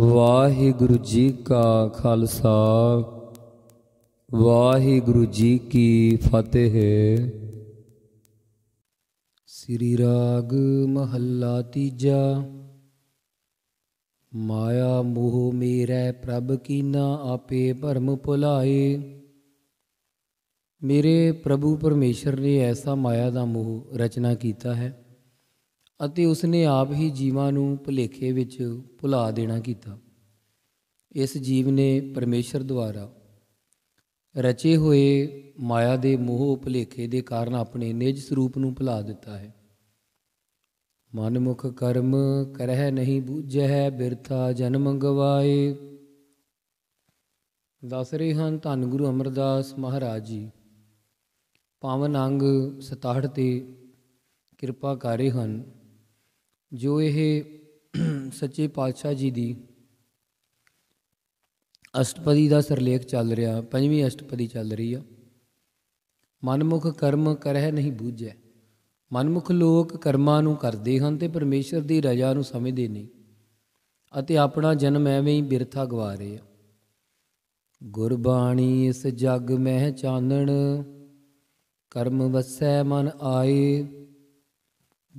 ਵਾਹਿਗੁਰੂ ਜੀ ਕਾ ਖਾਲਸਾ ਵਾਹਿਗੁਰੂ ਜੀ ਕੀ ਫਤਿਹ ਸ੍ਰੀ ਰਾਗ ਮਹੱਲਾ ਤੀਜਾ ਮਾਇਆ ਮੋਹ ਮੇਰੇ ਪ੍ਰਭ ਕੀ ਨਾ ਆਪੇ ਭਰਮ ਭੁਲਾਏ ਮੇਰੇ ਪ੍ਰਭੂ ਪਰਮੇਸ਼ਰ ਨੇ ਐਸਾ ਮਾਇਆ ਦਾ ਮੋਹ ਰਚਨਾ ਕੀਤਾ ਹੈ ਅਤੇ ਉਸਨੇ ਆਪ ਹੀ ਜੀਵਾਂ ਨੂੰ ਭੁਲੇਖੇ ਵਿੱਚ ਭੁਲਾ ਦੇਣਾ ਕੀਤਾ ਇਸ ਜੀਵ ਨੇ ਪਰਮੇਸ਼ਰ ਦੁਆਰਾ ਰਚੇ ਹੋਏ ਮਾਇਆ ਦੇ ਮੋਹ ਭੁਲੇਖੇ ਦੇ ਕਾਰਨ ਆਪਣੇ ਨਿਜ ਸਰੂਪ ਨੂੰ ਭੁਲਾ ਦਿੱਤਾ ਹੈ ਮਨਮੁਖ ਕਰਮ ਕਰਹਿ ਨਹੀਂ ਬੂਝੈ ਬਿਰਥਾ ਜਨਮ ਗਵਾਏ ਦੱਸ ਰਹੇ ਹਨ ਧੰਨ ਗੁਰੂ ਅਮਰਦਾਸ ਮਹਾਰਾਜ ਜੀ ਪਾਵਨ ਅੰਗ 67 ਤੇ ਕਿਰਪਾ ਕਰੇ ਹਨ ਜੋ ਇਹ ਸੱਚੇ ਪਾਤਸ਼ਾਹ ਜੀ ਦੀ ਅਸ਼ਟਪਦੀ ਦਾ ਸਰਲੇਖ ਚੱਲ ਰਿਹਾ ਪੰਜਵੀਂ ਅਸ਼ਟਪਦੀ ਚੱਲ ਰਹੀ ਆ ਮਨਮੁਖ ਕਰਮ ਕਰਹਿ ਨਹੀਂ ਬੂਝੈ ਮਨਮੁਖ ਲੋਕ ਕਰਮਾਂ ਨੂੰ ਕਰਦੇ ਹਨ ਤੇ ਪਰਮੇਸ਼ਰ ਦੀ ਰਜ਼ਾ ਨੂੰ ਸਮਝਦੇ ਨਹੀਂ ਅਤੇ ਆਪਣਾ ਜਨਮ ਐਵੇਂ ਹੀ ਬਿਰਥਾ ਗਵਾ ਰਹੇ ਆ ਗੁਰਬਾਣੀ ਇਸ ਜਗ ਮਹਿ ਚਾਨਣ ਕਰਮ ਵਸੈ ਮਨ ਆਏ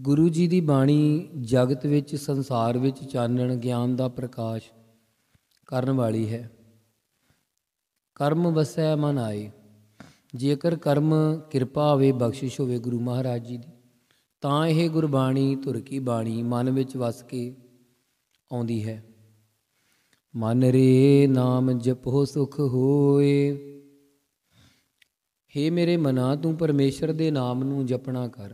ਗੁਰੂ ਜੀ ਦੀ ਬਾਣੀ ਜਗਤ ਵਿੱਚ ਸੰਸਾਰ ਵਿੱਚ ਚਾਨਣ ਗਿਆਨ ਦਾ ਪ੍ਰਕਾਸ਼ ਕਰਨ ਵਾਲੀ ਹੈ ਕਰਮ ਵਸੈ ਮਨ ਆਏ ਜੇਕਰ ਕਰਮ ਕਿਰਪਾ ਹੋਵੇ ਬਖਸ਼ਿਸ਼ ਹੋਵੇ ਗੁਰੂ ਮਹਾਰਾਜ ਜੀ ਦੀ ਤਾਂ ਇਹ ਗੁਰਬਾਣੀ ਧੁਰ ਕੀ ਬਾਣੀ ਮਨ ਵਿੱਚ ਵਸ ਕੇ ਆਉਂਦੀ ਹੈ ਮਨ ਰੇ ਨਾਮ ਜਪੋ ਸੁਖ ਹੋਏ हे ਮੇਰੇ ਮਨਾ ਤੂੰ ਪਰਮੇਸ਼ਰ ਦੇ ਨਾਮ ਨੂੰ ਜਪਣਾ ਕਰ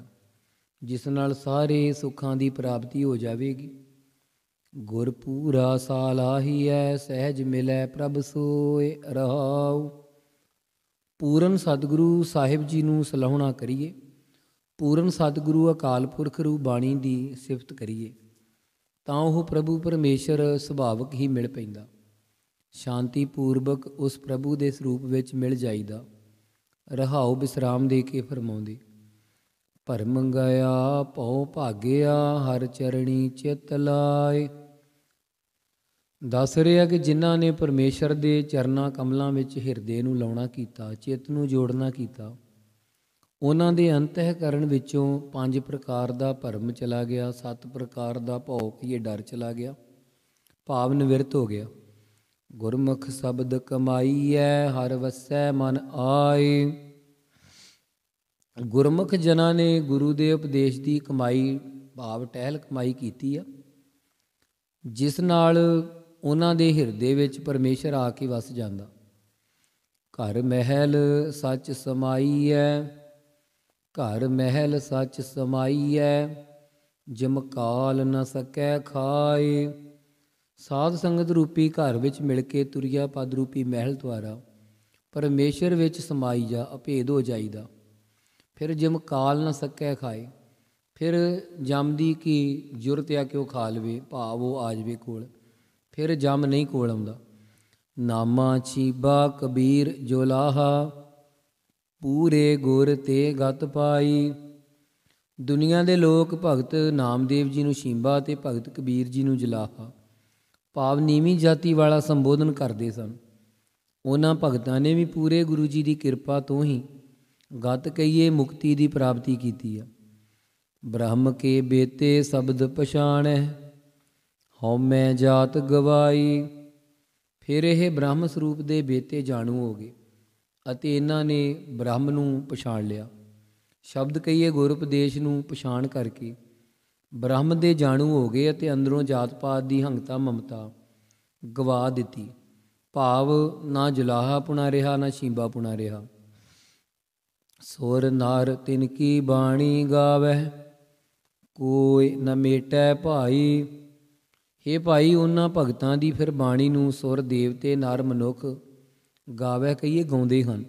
ਜਿਸ ਨਾਲ ਸਾਰੇ ਸੁੱਖਾਂ ਦੀ ਪ੍ਰਾਪਤੀ ਹੋ ਜਾਵੇਗੀ ਗੁਰ ਪੂਰਾ ਐ ਸਹਿਜ ਮਿਲੈ ਪ੍ਰਭ ਸੋਇ ਰਹਾਉ ਪੂਰਨ ਸਤਿਗੁਰੂ ਸਾਹਿਬ ਜੀ ਨੂੰ ਸਲਾਹਣਾ ਕਰੀਏ ਪੂਰਨ ਸਤਿਗੁਰੂ ਅਕਾਲ ਪੁਰਖ ਰੂ ਬਾਣੀ ਦੀ ਸਿਫਤ ਕਰੀਏ ਤਾਂ ਉਹ ਪ੍ਰਭੂ ਪਰਮੇਸ਼ਰ ਸੁਭਾਵਕ ਹੀ ਮਿਲ ਪੈਂਦਾ ਸ਼ਾਂਤੀ ਪੂਰਬਕ ਉਸ ਪ੍ਰਭੂ ਦੇ ਸਰੂਪ ਵਿੱਚ ਮਿਲ ਜਾਈਦਾ ਰਹਾਉ ਬਿਸਰਾਮ ਦੇ ਕੇ ਫਰਮਾਉਂਦੇ ਭਰਮ ਗਿਆ ਭਉ ਭਾਗਿਆ ਹਰ ਚਰਣੀ ਚਿਤ ਲਾਏ ਦੱਸ ਰਿਹਾ ਕਿ ਜਿਨ੍ਹਾਂ ਨੇ ਪਰਮੇਸ਼ਰ ਦੇ ਚਰਨਾ ਕਮਲਾਂ ਵਿੱਚ ਹਿਰਦੇ ਨੂੰ ਲਾਉਣਾ ਕੀਤਾ ਚਿੱਤ ਨੂੰ ਜੋੜਨਾ ਕੀਤਾ ਉਹਨਾਂ ਦੇ ਅੰਤਹਿਕਰਨ ਵਿੱਚੋਂ ਪੰਜ ਪ੍ਰਕਾਰ ਦਾ ਭਰਮ ਚਲਾ ਗਿਆ ਸੱਤ ਪ੍ਰਕਾਰ ਦਾ ਭਉ ਕੀ ਡਰ ਚਲਾ ਗਿਆ ਭਾਵ ਨਿਵਰਤ ਹੋ ਗਿਆ ਗੁਰਮੁਖ ਸ਼ਬਦ ਕਮਾਈਐ ਹਰ ਵਸੈ ਮਨ ਆਏ ਗੁਰਮੁਖ ਜਨਾਂ ਨੇ ਗੁਰੂ ਦੇ ਉਪਦੇਸ਼ ਦੀ ਕਮਾਈ ਭਾਵ ਟਹਿਲ ਕਮਾਈ ਕੀਤੀ ਆ ਜਿਸ ਨਾਲ ਉਹਨਾਂ ਦੇ ਹਿਰਦੇ ਵਿੱਚ ਪਰਮੇਸ਼ਰ ਆ ਕੇ ਵਸ ਜਾਂਦਾ ਘਰ ਮਹਿਲ ਸੱਚ ਸਮਾਈ ਐ ਘਰ ਮਹਿਲ ਸੱਚ ਸਮਾਈ ਐ ਜਿਮ ਕਾਲ ਨ ਸਕੈ ਖਾਏ ਸਾਧ ਸੰਗਤ ਰੂਪੀ ਘਰ ਵਿੱਚ ਮਿਲ ਕੇ ਤੁਰਿਆ ਪਦ ਰੂਪੀ ਮਹਿਲ ਦੁਆਰਾ ਪਰਮੇਸ਼ਰ ਵਿੱਚ ਸਮਾਈ ਜਾ ਅਭੇਦ ਹੋ ਜਾਈਦਾ ਫਿਰ ਜਿਮ ਕਾਲ ਨਾ ਸਕੇ ਖਾਏ ਫਿਰ ਜਮਦੀ ਕੀ ਜੁਰਤ ਆ ਕਿ ਉਹ ਖਾ ਲਵੇ ਭਾਵ ਉਹ ਆ ਜਵੇ ਕੋਲ ਫਿਰ ਜਮ ਨਹੀਂ ਕੋਲ ਆਉਂਦਾ ਨਾਮਾ ਚੀਬਾ ਕਬੀਰ ਜੁਲਾਹਾ ਪੂਰੇ ਗੁਰ ਤੇ ਗਤ ਪਾਈ ਦੁਨੀਆ ਦੇ ਲੋਕ ਭਗਤ ਨਾਮਦੇਵ ਜੀ ਨੂੰ ਸ਼ੀਂਬਾ ਤੇ ਭਗਤ ਕਬੀਰ ਜੀ ਨੂੰ ਜਲਾਹਾ ਭਾਵ ਨੀਵੀਂ ਜਾਤੀ ਵਾਲਾ ਸੰਬੋਧਨ ਕਰਦੇ ਸਨ ਉਹਨਾਂ ਭਗਤਾਂ ਨੇ ਵੀ ਪੂਰੇ ਗੁਰੂ ਜੀ ਦੀ ਕਿਰਪਾ ਤੋਂ ਹੀ ਗਤ ਕਈਏ ਮੁਕਤੀ ਦੀ ਪ੍ਰਾਪਤੀ ਕੀਤੀ ਆ ਬ੍ਰਹਮ ਕੇ ਬੇਤੇ ਸ਼ਬਦ ਪਛਾਣੈ ਮੈਂ ਜਾਤ ਗਵਾਈ ਫਿਰ ਇਹ ਬ੍ਰਹਮ ਸਰੂਪ ਦੇ ਬੇਤੇ ਜਾਣੂ ਹੋ ਗਏ ਅਤੇ ਇਹਨਾਂ ਨੇ ਬ੍ਰਹਮ ਨੂੰ ਪਛਾਣ ਲਿਆ ਸ਼ਬਦ ਕਈਏ ਗੁਰ ਉਪਦੇਸ਼ ਨੂੰ ਪਛਾਣ ਕਰਕੇ ਬ੍ਰਹਮ ਦੇ ਜਾਣੂ ਹੋ ਗਏ ਅਤੇ ਅੰਦਰੋਂ ਜਾਤ ਪਾਤ ਦੀ ਹੰਗਤਾ ਮਮਤਾ ਗਵਾ ਦਿੱਤੀ ਭਾਵ ਨਾ ਜਲਾਹਾ ਪੁਣਾ ਰਿਹਾ ਨਾ ਸ਼ੀਂਬਾ ਪੁਣਾ ਰਿਹਾ ਸੁਰ ਨਾਰ ਤਿਨ ਕੀ ਬਾਣੀ ਗਾਵੇ ਕੋਈ ਨ ਮੇਟੈ ਭਾਈ हे ਭਾਈ ਉਹਨਾਂ ਭਗਤਾਂ ਦੀ ਫਿਰ ਬਾਣੀ ਨੂੰ ਸੁਰ ਦੇਵਤੇ ਨਰ ਮਨੁੱਖ ਗਾਵੇ ਕਈਏ ਗਾਉਂਦੇ ਹਨ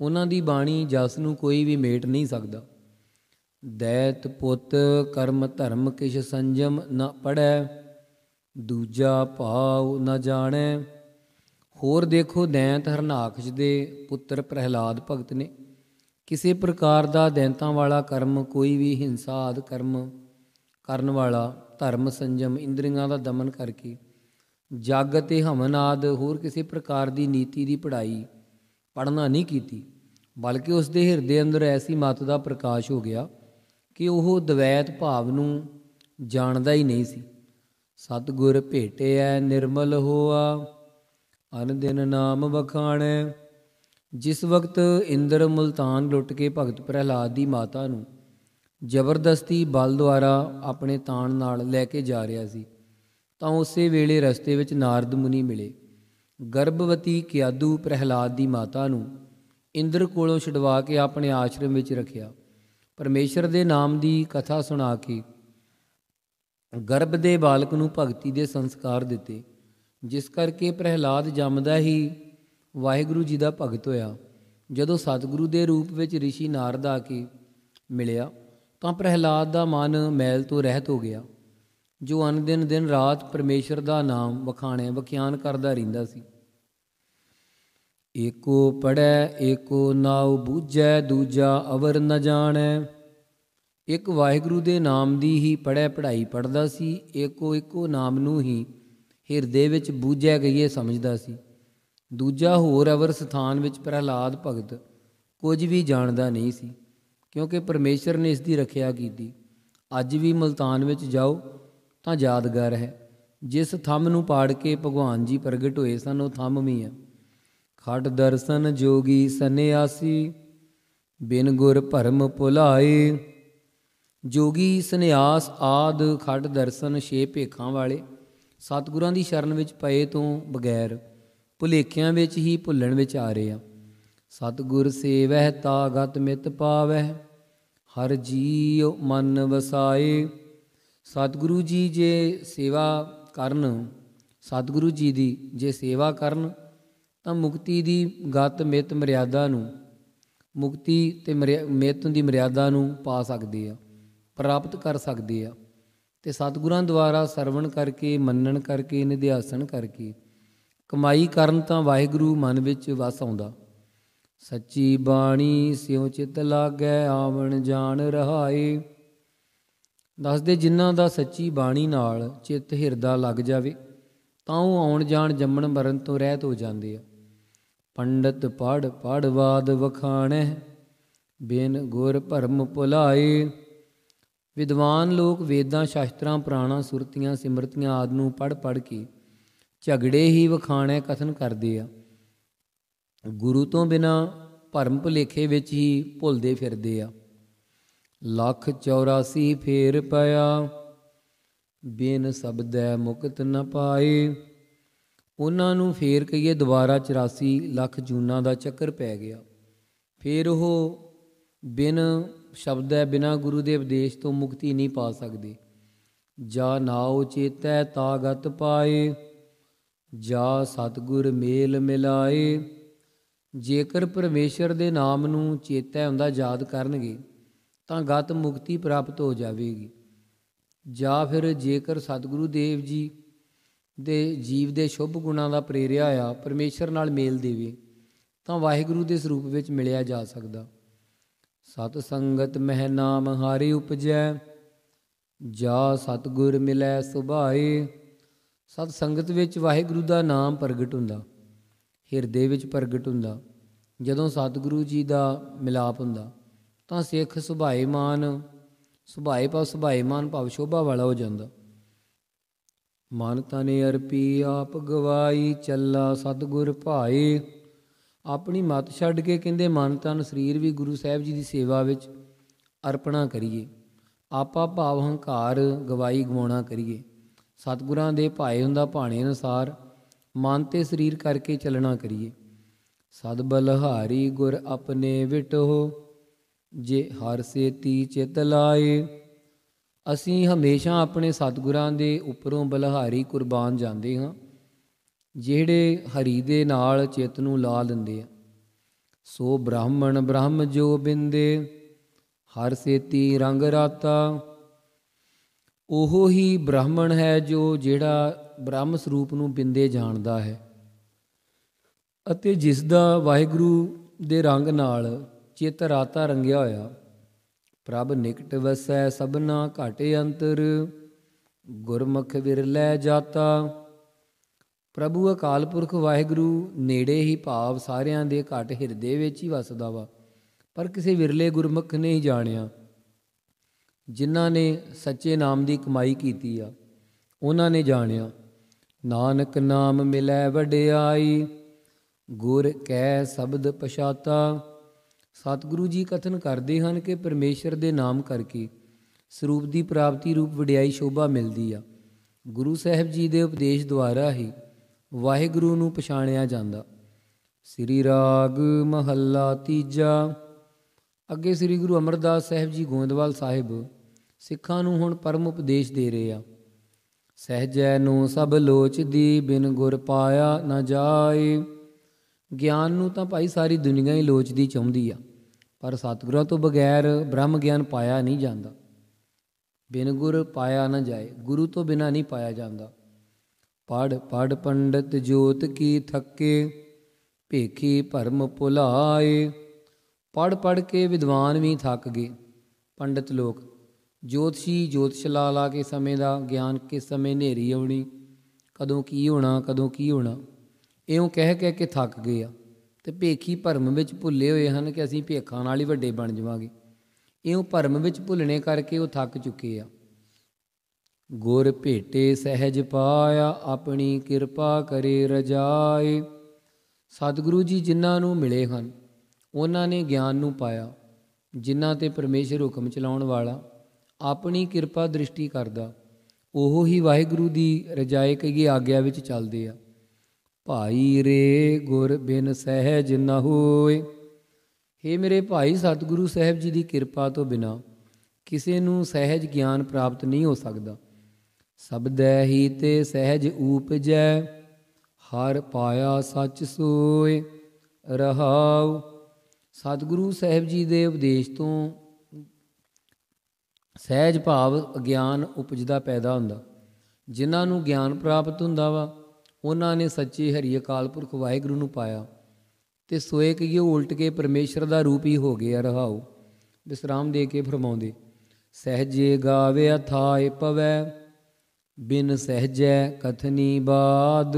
ਉਹਨਾਂ ਦੀ ਬਾਣੀ ਜਸ ਨੂੰ ਕੋਈ ਵੀ ਮੇਟ ਨਹੀਂ ਸਕਦਾ ਦੈਤ ਪੁੱਤ ਕਰਮ ਧਰਮ ਕਿਛ ਸੰਜਮ ਨ ਪੜੈ ਦੂਜਾ ਭਾਉ ਨ ਜਾਣੈ ਹੋਰ ਦੇਖੋ ਦੈਂਤ ਹਰਨਾਕਸ਼ ਦੇ ਪੁੱਤਰ ਪ੍ਰਹਿਲਾਦ ਭਗਤ ਨੇ ਕਿਸੇ ਪ੍ਰਕਾਰ ਦਾ ਦੈਂਤਾਂ ਵਾਲਾ ਕਰਮ ਕੋਈ ਵੀ ਹਿੰਸਾ ਆਦ ਕਰਮ ਕਰਨ ਵਾਲਾ ਧਰਮ ਸੰਜਮ ਇੰਦਰੀਆਂ ਦਾ ਦਮਨ ਕਰਕੇ ਜਗ ਤੇ ਹਮਨ ਆਦ ਹੋਰ ਕਿਸੇ ਪ੍ਰਕਾਰ ਦੀ ਨੀਤੀ ਦੀ ਪੜਾਈ ਪੜਨਾ ਨਹੀਂ ਕੀਤੀ ਬਲਕਿ ਉਸ ਦੇ ਹਿਰਦੇ ਅੰਦਰ ਐਸੀ ਮਤ ਦਾ ਪ੍ਰਕਾਸ਼ ਹੋ ਗਿਆ ਕਿ ਉਹ ਦ્વੈਤ ਭਾਵ ਨੂੰ ਜਾਣਦਾ ਹੀ ਨਹੀਂ ਸੀ ਸਤਗੁਰ ਭੇਟਿਆ ਨਿਰਮਲ ਹੋਆ ਅਨ ਦਿਨ ਨਾਮ ਵਖਾਣੈ ਜਿਸ ਵਕਤ ਇੰਦਰ ਮਲਤਾਨ ਲੁੱਟ ਕੇ ਭਗਤ ਪ੍ਰਹਿਲਾਦ ਦੀ ਮਾਤਾ ਨੂੰ ਜ਼ਬਰਦਸਤੀ ਬਲ ਦੁਆਰਾ ਆਪਣੇ ਤਾਣ ਨਾਲ ਲੈ ਕੇ ਜਾ ਰਿਹਾ ਸੀ ਤਾਂ ਉਸੇ ਵੇਲੇ ਰਸਤੇ ਵਿੱਚ ਨਾਰਦ ਮੁਨੀ ਮਿਲੇ ਗਰਭਵਤੀ ਕਿਆਦੂ ਪ੍ਰਹਿਲਾਦ ਦੀ ਮਾਤਾ ਨੂੰ ਇੰਦਰ ਕੋਲੋਂ ਛਡਵਾ ਕੇ ਆਪਣੇ ਆਸ਼ਰਮ ਵਿੱਚ ਰੱਖਿਆ ਪਰਮੇਸ਼ਰ ਦੇ ਨਾਮ ਦੀ ਕਥਾ ਸੁਣਾ ਕੇ ਗਰਭ ਦੇ ਬਾਲਕ ਨੂੰ ਭਗਤੀ ਦੇ ਸੰਸਕਾਰ ਦਿੱਤੇ ਜਿਸ ਕਰਕੇ ਪ੍ਰਹਿਲਾਦ ਜੰਮਦਾ ਹੀ ਵਾਹਿਗੁਰੂ ਜੀ ਦਾ ਭਗਤ ਹੋਇਆ ਜਦੋਂ ਸਤਿਗੁਰੂ ਦੇ ਰੂਪ ਵਿੱਚ ਰਿਸ਼ੀ ਨਾਰਦ ਆ ਕੇ ਮਿਲਿਆ ਤਾਂ ਪ੍ਰਹਿਲਾਦ ਦਾ ਮਨ ਮੈਲ ਤੋਂ ਰਹਿਤ ਹੋ ਗਿਆ ਜੋ ਅਨ ਦਿਨ ਦਿਨ ਰਾਤ ਪਰਮੇਸ਼ਰ ਦਾ ਨਾਮ ਵਖਾਣੇ ਵਿਖਿਆਨ ਕਰਦਾ ਰਹਿੰਦਾ ਸੀ ਏਕੋ ਪੜੈ ਏਕੋ ਨਾਉ ਬੂਝੈ ਦੂਜਾ ਅਵਰ ਨ ਜਾਣੈ ਇੱਕ ਵਾਹਿਗੁਰੂ ਦੇ ਨਾਮ ਦੀ ਹੀ ਪੜੈ ਪੜਾਈ ਪੜਦਾ ਸੀ ਏਕੋ ਏਕੋ ਨਾਮ ਨੂੰ ਹੀ ਹਿਰਦੇ ਵਿੱਚ ਬੂਝੈ ਗਈਏ ਸਮਝਦਾ ਸੀ ਦੂਜਾ ਹੋਰ ਅਵਰ ਸਥਾਨ ਵਿੱਚ ਪ੍ਰਹਿਲਾਦ ਭਗਤ ਕੁਝ ਵੀ ਜਾਣਦਾ ਨਹੀਂ ਸੀ ਕਿਉਂਕਿ ਪਰਮੇਸ਼ਰ ਨੇ ਇਸ ਦੀ ਰੱਖਿਆ ਕੀਤੀ ਅੱਜ ਵੀ ਮਲਤਾਨ ਵਿੱਚ ਜਾਓ ਤਾਂ ਯਾਦਗਾਰ ਹੈ ਜਿਸ ਥੰਮ ਨੂੰ ਪਾੜ ਕੇ ਭਗਵਾਨ ਜੀ ਪ੍ਰਗਟ ਹੋਏ ਸਨ ਉਹ ਥੰਮ ਵੀ ਹੈ ਖਟ ਦਰਸ਼ਨ ਜੋਗੀ ਸੰਨਿਆਸੀ ਬਿਨ ਗੁਰ ਭਰਮ ਭੁਲਾਏ ਜੋਗੀ ਸੰਨਿਆਸ ਆਦ ਖਟ ਦਰਸ਼ਨ ਛੇ ਭੇਖਾਂ ਵਾਲੇ ਸਤਿਗੁਰਾਂ ਦੀ ਸ਼ਰਨ ਵਿੱਚ ਪਏ ਤੋਂ ਬਗੈਰ ਭੁਲੇਖਿਆਂ ਵਿੱਚ ਹੀ ਭੁੱਲਣ ਵਿੱਚ ਆ ਰਹੇ ਆ ਸਤਗੁਰ ਸੇਵਹਿ ਤਾਗਤ ਮਿਤ ਪਾਵਹਿ ਹਰ ਜੀਉ ਮਨ ਵਸਾਏ ਸਤਗੁਰੂ ਜੀ ਜੇ ਸੇਵਾ ਕਰਨ ਸਤਗੁਰੂ ਜੀ ਦੀ ਜੇ ਸੇਵਾ ਕਰਨ ਤਾਂ ਮੁਕਤੀ ਦੀ ਗਤ ਮਿਤ ਮਰਿਆਦਾ ਨੂੰ ਮੁਕਤੀ ਤੇ ਮਿਤ ਦੀ ਮਰਿਆਦਾ ਨੂੰ ਪਾ ਸਕਦੇ ਆ ਪ੍ਰਾਪਤ ਕਰ ਸਕਦੇ ਆ ਤੇ ਸਤਿਗੁਰਾਂ ਦੁਆਰਾ ਸਰਵਣ ਕਰਕੇ ਮੰਨਣ ਕਰਕੇ ਨਿਧਿਆਸਨ ਕਰਕੇ ਕਮਾਈ ਕਰਨ ਤਾਂ ਵਾਹਿਗੁਰੂ ਮਨ ਵਿੱਚ ਵਸ ਆਉਂਦਾ ਸੱਚੀ ਬਾਣੀ ਸਿਉ ਚਿਤ ਲਾਗੈ ਆਵਣ ਜਾਣ ਰਹਾਏ ਦੱਸਦੇ ਜਿਨ੍ਹਾਂ ਦਾ ਸੱਚੀ ਬਾਣੀ ਨਾਲ ਚਿੱਤ ਹਿਰਦਾ ਲੱਗ ਜਾਵੇ ਤਾਂ ਉਹ ਆਉਣ ਜਾਣ ਜੰਮਣ ਮਰਨ ਤੋਂ ਰਹਿਤ ਹੋ ਜਾਂਦੇ ਆ ਪੰਡਤ ਪੜ ਪੜਵਾਦ ਵਖਾਣੈ ਬਿਨ ਗੁਰ ਭਰਮ ਭੁਲਾਏ ਵਿਦਵਾਨ ਲੋਕ ਵੇਦਾਂ ਸ਼ਾਸਤਰਾਂ ਪ੍ਰਾਣਾ ਸੁਰਤੀਆਂ ਸਿਮਰਤੀਆਂ ਆਦ ਨੂੰ ਪੜ ਪੜ ਕੇ ਝਗੜੇ ਹੀ ਵਖਾਣੇ ਕਥਨ ਕਰਦੇ ਆ ਗੁਰੂ ਤੋਂ ਬਿਨਾ ਭਰਮ ਭਲੇਖੇ ਵਿੱਚ ਹੀ ਭੁੱਲਦੇ ਫਿਰਦੇ ਆ ਲੱਖ 84 ਫੇਰ ਪਿਆ ਬਿਨ ਸ਼ਬਦੈ ਮੁਕਤ ਨ ਪਾਏ ਉਹਨਾਂ ਨੂੰ ਫੇਰ ਕਹੀਏ ਦੁਬਾਰਾ 84 ਲੱਖ ਜੂਨਾ ਦਾ ਚੱਕਰ ਪੈ ਗਿਆ ਫੇਰ ਉਹ ਬਿਨ ਸ਼ਬਦੈ ਬਿਨਾ ਗੁਰੂ ਦੇ ਉਪਦੇਸ਼ ਤੋਂ ਮੁਕਤੀ ਨਹੀਂ ਪਾ ਸਕਦੇ ਜਾ ਨਾਉ ਚੇਤੈ ਤਾਗਤ ਪਾਏ ਜਾ ਸਤਗੁਰ ਮੇਲ ਮਿਲਾਏ ਜੇਕਰ ਪਰਮੇਸ਼ਰ ਦੇ ਨਾਮ ਨੂੰ ਚੇਤਾ ਹੁੰਦਾ ਯਾਦ ਕਰਨਗੇ ਤਾਂ ਗਤ ਮੁਕਤੀ ਪ੍ਰਾਪਤ ਹੋ ਜਾਵੇਗੀ ਜਾਂ ਫਿਰ ਜੇਕਰ ਸਤਿਗੁਰੂ ਦੇਵ ਜੀ ਦੇ ਜੀਵ ਦੇ ਸ਼ੁਭ ਗੁਣਾਂ ਦਾ ਪ੍ਰੇਰਿਆ ਆ ਪਰਮੇਸ਼ਰ ਨਾਲ ਮੇਲ ਦੇਵੇ ਤਾਂ ਵਾਹਿਗੁਰੂ ਦੇ ਸਰੂਪ ਵਿੱਚ ਮਿਲਿਆ ਜਾ ਸਕਦਾ ਸਤ ਸੰਗਤ ਮਹਿ ਨਾਮ ਹਾਰੇ ਉਪਜੈ ਜਾ ਸਤਗੁਰ ਮਿਲੈ ਸੁਭਾਏ ਸਤ ਸੰਗਤ ਵਿੱਚ ਵਾਹਿਗੁਰੂ ਦਾ ਨਾਮ ਪ੍ਰਗਟ ਹੁੰਦਾ ਹਿਰਦੇ ਵਿੱਚ ਪ੍ਰਗਟ ਹੁੰਦਾ ਜਦੋਂ ਸਤਿਗੁਰੂ ਜੀ ਦਾ ਮਿਲਾਪ ਹੁੰਦਾ ਤਾਂ ਸਿੱਖ ਮਾਨ ਸੁਭਾਏ ਪਾ ਮਾਨ ਭਵ ਸ਼ੋਭਾ ਵਾਲਾ ਹੋ ਜਾਂਦਾ ਮਨ ਤਨੇ ਅਰਪੀ ਆਪ ਗਵਾਈ ਚੱਲਾ ਸਤਿਗੁਰ ਭਾਏ ਆਪਣੀ ਮਤ ਛੱਡ ਕੇ ਕਹਿੰਦੇ ਮਨ ਤਨ ਸਰੀਰ ਵੀ ਗੁਰੂ ਸਾਹਿਬ ਜੀ ਦੀ ਸੇਵਾ ਵਿੱਚ ਅਰਪਣਾ ਕਰੀਏ ਆਪਾ ਭਾਵ ਹੰਕਾਰ ਗਵਾਈ ਗਵਾਉਣਾ ਕਰੀਏ ਸਤਿਗੁਰਾਂ ਦੇ ਭਾਏ ਹੁੰਦਾ ਭਾਣੇ ਅਨੁਸਾਰ ਮਨ ਤੇ ਸਰੀਰ ਕਰਕੇ ਚੱਲਣਾ ਕਰੀਏ ਸਦ ਬਲਹਾਰੀ ਗੁਰ ਆਪਣੇ ਵਿਟੋ ਜੇ ਹਰ ਸੇਤੀ ਚਿਤ ਲਾਏ ਅਸੀਂ ਹਮੇਸ਼ਾ ਆਪਣੇ ਸਤਿਗੁਰਾਂ ਦੇ ਉੱਪਰੋਂ ਬਲਹਾਰੀ ਕੁਰਬਾਨ ਜਾਂਦੇ ਹਾਂ ਜਿਹੜੇ ਹਰੀ ਦੇ ਨਾਲ ਚਿਤ ਨੂੰ ਲਾ ਲੈਂਦੇ ਆ ਸੋ ਬ੍ਰਾਹਮਣ ਬ੍ਰਹਮ ਜੋ ਬਿੰਦੇ ਹਰ ਸੇਤੀ ਰੰਗ ਰਾਤਾ ਉਹ ਹੀ ਬ੍ਰਾਹਮਣ ਹੈ ਜੋ ਜਿਹੜਾ ਬ੍ਰਹਮ ਸਰੂਪ ਨੂੰ ਬਿੰਦੇ ਜਾਣਦਾ ਹੈ ਅਤੇ ਜਿਸ ਦਾ ਵਾਹਿਗੁਰੂ ਦੇ ਰੰਗ ਨਾਲ ਚਿਤ ਰਾਤਾ ਰੰਗਿਆ ਹੋਇਆ ਪ੍ਰਭ ਨਿਕਟ ਵਸੈ ਸਭਨਾ ਘਟ ਅੰਤਰ ਗੁਰਮੁਖ ਵਿਰਲੇ ਜਾਤਾ ਪ੍ਰਭੂ ਅਕਾਲ ਪੁਰਖ ਵਾਹਿਗੁਰੂ ਨੇੜੇ ਹੀ ਭਾਵ ਸਾਰਿਆਂ ਦੇ ਘਟ ਹਿਰਦੇ ਵਿੱਚ ਹੀ ਵਸਦਾ ਵਾ ਪਰ ਕਿਸੇ ਵਿਰਲੇ ਗੁਰਮੁਖ ਨੇ ਹੀ ਜਾਣਿਆ ਜਿਨ੍ਹਾਂ ਨੇ ਸੱਚੇ ਨਾਮ ਦੀ ਕਮਾਈ ਕੀਤੀ ਆ ਉਹਨਾਂ ਨੇ ਜਾਣਿਆ ਨਾਨਕ ਨਾਮ ਮਿਲੈ ਵਡਿਆਈ ਗੁਰ ਕੈ ਸ਼ਬਦ ਪਛਾਤਾ ਸਤਿਗੁਰੂ ਜੀ ਕਥਨ ਕਰਦੇ ਹਨ ਕਿ ਪਰਮੇਸ਼ਰ ਦੇ ਨਾਮ ਕਰਕੇ ਸਰੂਪ ਦੀ ਪ੍ਰਾਪਤੀ ਰੂਪ ਵਡਿਆਈ ਸ਼ੋਭਾ ਮਿਲਦੀ ਆ ਗੁਰੂ ਸਾਹਿਬ ਜੀ ਦੇ ਉਪਦੇਸ਼ ਦੁਆਰਾ ਹੀ ਵਾਹਿਗੁਰੂ ਨੂੰ ਪਛਾਣਿਆ ਜਾਂਦਾ ਸ੍ਰੀ ਰਾਗ ਮਹੱਲਾ ਤੀਜਾ ਅੱਗੇ ਸ੍ਰੀ ਗੁਰੂ ਅਮਰਦਾਸ ਸਾਹਿਬ ਜੀ ਗੋਇੰਦਵਾਲ ਸਾਹਿਬ ਸਿੱਖਾਂ ਨੂੰ ਹੁਣ ਪਰਮ ਉਪਦੇਸ਼ ਦੇ ਰਹੇ ਆ ਸਹਜੈ ਨੂੰ ਸਭ ਲੋਚਦੀ ਬਿਨ ਗੁਰ ਪਾਇਆ ਨਾ ਜਾਏ ਗਿਆਨ ਨੂੰ ਤਾਂ ਭਾਈ ਸਾਰੀ ਦੁਨੀਆ ਹੀ ਲੋਚਦੀ ਚਾਹੁੰਦੀ ਆ ਪਰ ਸਤਿਗੁਰਾਂ ਤੋਂ ਬਗੈਰ ਬ੍ਰਹਮ ਗਿਆਨ ਪਾਇਆ ਨਹੀਂ ਜਾਂਦਾ ਬਿਨ ਗੁਰ ਪਾਇਆ ਨਾ ਜਾਏ ਗੁਰੂ ਤੋਂ ਬਿਨਾ ਨਹੀਂ ਪਾਇਆ ਜਾਂਦਾ ਪੜ ਪੜ ਪੰਡਤ ਜੋਤ ਕੀ ਥੱਕੇ ਭੇਖੀ ਭਰਮ ਭੁਲਾਏ ਪੜ ਪੜ ਕੇ ਵਿਦਵਾਨ ਵੀ ਥੱਕ ਗਏ ਪੰਡਤ ਲੋਕ ਜੋਤਸ਼ੀ ਜੋਤਿਸ਼ ਲਾ ਲਾ ਕੇ ਸਮੇਂ ਦਾ ਗਿਆਨ ਕਿਸ ਸਮੇਂ ਨੇਰੀ ਆਉਣੀ ਕਦੋਂ ਕੀ ਹੋਣਾ ਕਦੋਂ ਕੀ ਹੋਣਾ ਇਉਂ ਕਹਿ ਕਹਿ ਕੇ ਥੱਕ ਗਏ ਆ ਤੇ ਭੇਖੀ ਭਰਮ ਵਿੱਚ ਭੁੱਲੇ ਹੋਏ ਹਨ ਕਿ ਅਸੀਂ ਭੇਖਾਂ ਨਾਲ ਹੀ ਵੱਡੇ ਬਣ ਜਾਵਾਂਗੇ ਇਉਂ ਭਰਮ ਵਿੱਚ ਭੁੱਲਣੇ ਕਰਕੇ ਉਹ ਥੱਕ ਚੁੱਕੇ ਆ ਗੁਰ ਭੇਟੇ ਸਹਿਜ ਪਾਇਆ ਆਪਣੀ ਕਿਰਪਾ ਕਰੇ ਰਜਾਏ ਸਤਿਗੁਰੂ ਜੀ ਜਿਨ੍ਹਾਂ ਨੂੰ ਮਿਲੇ ਹਨ ਉਹਨਾਂ ਨੇ ਗਿਆਨ ਨੂੰ ਪਾਇਆ ਜਿਨ੍ਹਾਂ ਤੇ ਪਰਮੇਸ਼ਰ ਹੁਕਮ ਚਲਾਉਣ ਵਾਲਾ ਆਪਣੀ ਕਿਰਪਾ ਦ੍ਰਿਸ਼ਟੀ ਕਰਦਾ ਉਹ ਹੀ ਵਾਹਿਗੁਰੂ ਦੀ ਰਜਾਏ ਕਈ ਆਗਿਆ ਵਿੱਚ ਚੱਲਦੇ ਆ ਭਾਈ ਰੇ ਗੁਰ ਬਿਨ ਸਹਿਜ ਨ ਹੋਏ ਏ ਮੇਰੇ ਭਾਈ ਸਤਿਗੁਰੂ ਸਾਹਿਬ ਜੀ ਦੀ ਕਿਰਪਾ ਤੋਂ ਬਿਨਾ ਕਿਸੇ ਨੂੰ ਸਹਿਜ ਗਿਆਨ ਪ੍ਰਾਪਤ ਨਹੀਂ ਹੋ ਸਕਦਾ ਸਬਦੈ ਹੀ ਤੇ ਸਹਿਜ ਊਪਜੈ ਹਰ ਪਾਇਆ ਸੱਚ ਸੋਏ ਰਹਾਉ ਸਤਿਗੁਰੂ ਸਾਹਿਬ ਜੀ ਦੇ ਉਪਦੇਸ਼ ਤੋਂ ਸਹਿਜ ਭਾਵ ਗਿਆਨ ਉਪਜਦਾ ਪੈਦਾ ਹੁੰਦਾ ਜਿਨ੍ਹਾਂ ਨੂੰ ਗਿਆਨ ਪ੍ਰਾਪਤ ਹੁੰਦਾ ਵਾ ਉਹਨਾਂ ਨੇ ਸੱਚੇ ਹਰੀ ਅਕਾਲ ਪੁਰਖ ਵਾਹਿਗੁਰੂ ਨੂੰ ਪਾਇਆ ਤੇ ਸੋਏ ਕਿ ਉਹ ਉਲਟ ਕੇ ਪਰਮੇਸ਼ਰ ਦਾ ਰੂਪ ਹੀ ਹੋ ਗਿਆ ਰਹਾਉ ਵਿਸਰਾਮ ਦੇ ਕੇ ਫਰਮਾਉਂਦੇ ਸਹਜੇ ਗਾਵੇ ਅਥਾਏ ਪਵੈ ਬਿਨ ਸਹਜੈ ਕਥਨੀ ਬਾਦ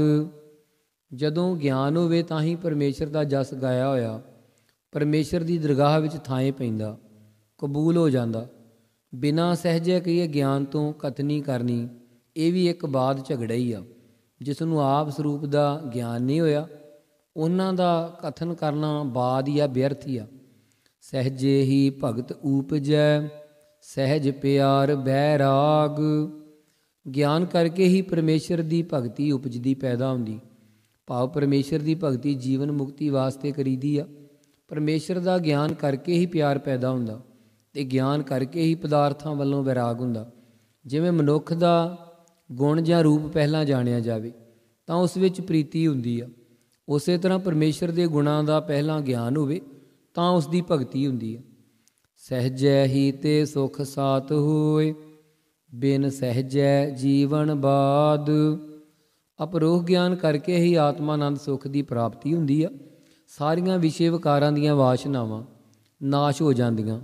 ਜਦੋਂ ਗਿਆਨ ਹੋਵੇ ਤਾਂ ਹੀ ਪਰਮੇਸ਼ਰ ਦਾ ਜਸ ਗਾਇਆ ਹੋਇਆ ਪਰਮੇਸ਼ਰ ਦੀ ਦਰਗਾਹ ਵਿੱਚ ਥਾਂ ਪੈਂਦਾ ਕਬੂਲ ਹੋ ਜਾਂਦਾ ਬਿਨਾ ਸਹਜੇ ਕੀਏ ਗਿਆਨ ਤੋਂ ਕਤਨੀ ਕਰਨੀ ਇਹ ਵੀ ਇੱਕ ਬਾਦ ਝਗੜਾ ਹੀ ਆ ਜਿਸ ਨੂੰ ਆਪ ਸਰੂਪ ਦਾ ਗਿਆਨ ਨਹੀਂ ਹੋਇਆ ਉਹਨਾਂ ਦਾ ਕਥਨ ਕਰਨਾ ਬਾਦ ਹੀ ਆ ਬਿਰਥ ਹੀ ਆ ਸਹਜੇ ਹੀ ਭਗਤ ਉਪਜੈ ਸਹਿਜ ਪਿਆਰ ਬੈਰਾਗ ਗਿਆਨ ਕਰਕੇ ਹੀ ਪਰਮੇਸ਼ਰ ਦੀ ਭਗਤੀ ਉਪਜਦੀ ਪੈਦਾ ਹੁੰਦੀ ਭਾਵ ਪਰਮੇਸ਼ਰ ਦੀ ਭਗਤੀ ਜੀਵਨ ਮੁਕਤੀ ਵਾਸਤੇ ਕਰੀਦੀ ਆ ਪਰਮੇਸ਼ਰ ਦਾ ਗਿਆਨ ਕਰਕੇ ਹੀ ਪਿਆਰ ਪੈਦਾ ਹੁੰਦਾ ਤੇ ਗਿਆਨ ਕਰਕੇ ਹੀ ਪਦਾਰਥਾਂ ਵੱਲੋਂ ਵਿਰਾਗ ਹੁੰਦਾ ਜਿਵੇਂ ਮਨੁੱਖ ਦਾ ਗੁਣ ਜਾਂ ਰੂਪ ਪਹਿਲਾਂ ਜਾਣਿਆ ਜਾਵੇ ਤਾਂ ਉਸ ਵਿੱਚ ਪ੍ਰੀਤੀ ਹੁੰਦੀ ਆ ਉਸੇ ਤਰ੍ਹਾਂ ਪਰਮੇਸ਼ਰ ਦੇ ਗੁਣਾਂ ਦਾ ਪਹਿਲਾਂ ਗਿਆਨ ਹੋਵੇ ਤਾਂ ਉਸ ਦੀ ਭਗਤੀ ਹੁੰਦੀ ਆ ਸਹਿਜੈ ਹੀ ਤੇ ਸੁਖ ਸਾਤ ਹੋਏ ਬਿਨ ਸਹਿਜੈ ਜੀਵਨ ਬਾਦ ਅਪਰੋਹ ਗਿਆਨ ਕਰਕੇ ਹੀ ਆਤਮਾ ਆਨੰਦ ਸੁਖ ਦੀ ਪ੍ਰਾਪਤੀ ਹੁੰਦੀ ਆ ਸਾਰੀਆਂ ਵਿਸ਼ੇ ਵਿਕਾਰਾਂ ਦੀਆਂ ਵਾਸ਼ਨਾਵਾਂ ਨਾਸ਼ ਹੋ ਜਾਂਦੀਆਂ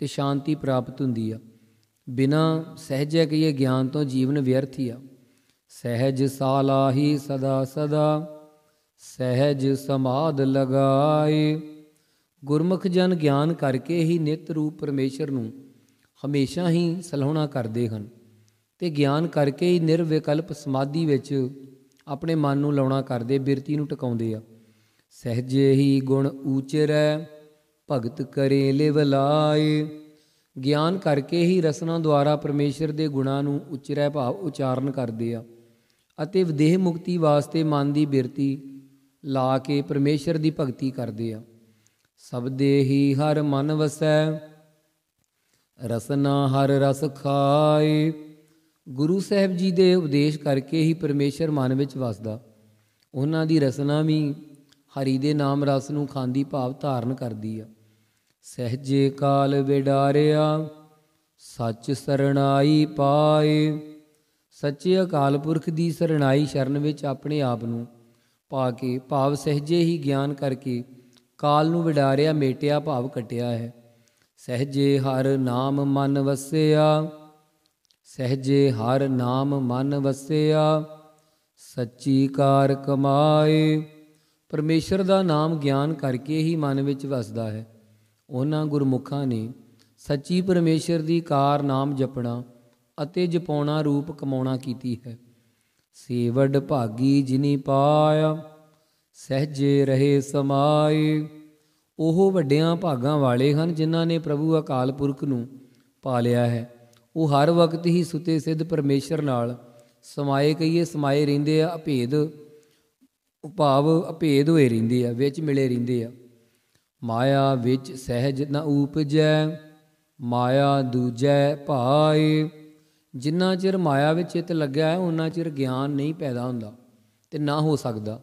ਤੇ ਸ਼ਾਂਤੀ ਪ੍ਰਾਪਤ ਹੁੰਦੀ ਆ ਬਿਨਾ ਸਹਿਜ ਇਹ ਗਿਆਨ ਤੋਂ ਜੀਵਨ ਵਿਅਰਥ ਹੀ ਆ ਸਹਿਜ ਸਾਲਾਹੀ ਸਦਾ ਸਦਾ ਸਹਿਜ ਸਮਾਦ ਲਗਾਏ ਗੁਰਮੁਖ ਜਨ ਗਿਆਨ ਕਰਕੇ ਹੀ ਨਿਤ ਰੂਪ ਪਰਮੇਸ਼ਰ ਨੂੰ ਹਮੇਸ਼ਾ ਹੀ ਸਲਾਹਣਾ ਕਰਦੇ ਹਨ ਤੇ ਗਿਆਨ ਕਰਕੇ ਹੀ ਨਿਰਵਿਕਲਪ ਸਮਾਧੀ ਵਿੱਚ ਆਪਣੇ ਮਨ ਨੂੰ ਲਾਉਣਾ ਕਰਦੇ ਬਿਰਤੀ ਨੂੰ ਟਿਕਾਉਂਦੇ ਆ ਸਹਿਜੇ ਹੀ ਗੁਣ ਊਚਰੈ ਭਗਤ ਕਰੇ ਲਾਏ ਗਿਆਨ ਕਰਕੇ ਹੀ ਰਸਨਾ ਦੁਆਰਾ ਪਰਮੇਸ਼ਰ ਦੇ ਗੁਣਾਂ ਨੂੰ ਉਚਰੈ ਭਾਵ ਉਚਾਰਨ ਕਰਦੇ ਆ ਅਤੇ ਵਿਦੇਹ ਮੁਕਤੀ ਵਾਸਤੇ ਮਨ ਦੀ ਬਿਰਤੀ ਲਾ ਕੇ ਪਰਮੇਸ਼ਰ ਦੀ ਭਗਤੀ ਕਰਦੇ ਆ ਸਬਦੇ ਹੀ ਹਰ ਮਨ ਵਸੈ ਰਸਨਾ ਹਰ ਰਸ ਖਾਏ ਗੁਰੂ ਸਾਹਿਬ ਜੀ ਦੇ ਉਪਦੇਸ਼ ਕਰਕੇ ਹੀ ਪਰਮੇਸ਼ਰ ਮਨ ਵਿੱਚ ਵਸਦਾ ਉਹਨਾਂ ਦੀ ਰਸਨਾ ਵੀ ਹਰੀ ਦੇ ਨਾਮ ਰਸ ਨੂੰ ਖਾਂਦੀ ਭਾਵ ਧਾਰਨ ਕਰਦੀ ਆ ਸਹਿਜੇ ਕਾਲ ਵਿਡਾਰਿਆ ਸੱਚ ਸਰਣਾਈ ਪਾਏ ਸੱਚੇ ਅਕਾਲ ਪੁਰਖ ਦੀ ਸਰਣਾਈ ਸ਼ਰਨ ਵਿੱਚ ਆਪਣੇ ਆਪ ਨੂੰ ਪਾ ਕੇ ਭਾਵ ਸਹਿਜੇ ਹੀ ਗਿਆਨ ਕਰਕੇ ਕਾਲ ਨੂੰ ਵਿਡਾਰਿਆ ਮੇਟਿਆ ਭਾਵ ਕਟਿਆ ਹੈ ਸਹਿਜੇ ਹਰ ਨਾਮ ਮਨ ਵਸਿਆ ਸਹਿਜੇ ਹਰ ਨਾਮ ਮਨ ਵਸਿਆ ਸੱਚੀ ਕਾਰ ਕਮਾਏ ਪਰਮੇਸ਼ਰ ਦਾ ਨਾਮ ਗਿਆਨ ਕਰਕੇ ਹੀ ਮਨ ਵਿੱਚ ਵਸਦਾ ਹੈ ਉਹਨਾਂ ਗੁਰਮੁਖਾਂ ਨੇ ਸੱਚੀ ਪਰਮੇਸ਼ਰ ਦੀ ਕਾਰ ਨਾਮ ਜਪਣਾ ਅਤੇ ਜਪਉਣਾ ਰੂਪ ਕਮਾਉਣਾ ਕੀਤੀ ਹੈ ਸੇਵੜ ਭਾਗੀ ਜਿਨੀ ਪਾਇਆ ਸਹਜੇ ਰਹੇ ਸਮਾਏ ਉਹ ਵੱਡਿਆਂ ਭਾਗਾਂ ਵਾਲੇ ਹਨ ਜਿਨ੍ਹਾਂ ਨੇ ਪ੍ਰਭੂ ਅਕਾਲ ਪੁਰਖ ਨੂੰ ਪਾ ਲਿਆ ਹੈ ਉਹ ਹਰ ਵਕਤ ਹੀ ਸੁਤੇ ਸਿੱਧ ਪਰਮੇਸ਼ਰ ਨਾਲ ਸਮਾਏ ਕਈਏ ਸਮਾਏ ਰਹਿੰਦੇ ਆ ਅਭੇਦ ਭਾਵ ਅਭੇਦ ਹੋਏ ਰਹਿੰਦੇ ਆ ਵਿੱਚ ਮਿਲੇ ਰਹਿੰਦੇ ਆ ਮਾਇਆ ਵਿੱਚ ਸਹਿਜ ਨ ਉਪਜੈ ਮਾਇਆ ਦੂਜੈ ਭਾਏ ਜਿੰਨਾ ਚਿਰ ਮਾਇਆ ਵਿੱਚ ਚਿਤ ਲੱਗਿਆ ਹੈ ਉਹਨਾਂ ਚਿਰ ਗਿਆਨ ਨਹੀਂ ਪੈਦਾ ਹੁੰਦਾ ਤੇ ਨਾ ਹੋ ਸਕਦਾ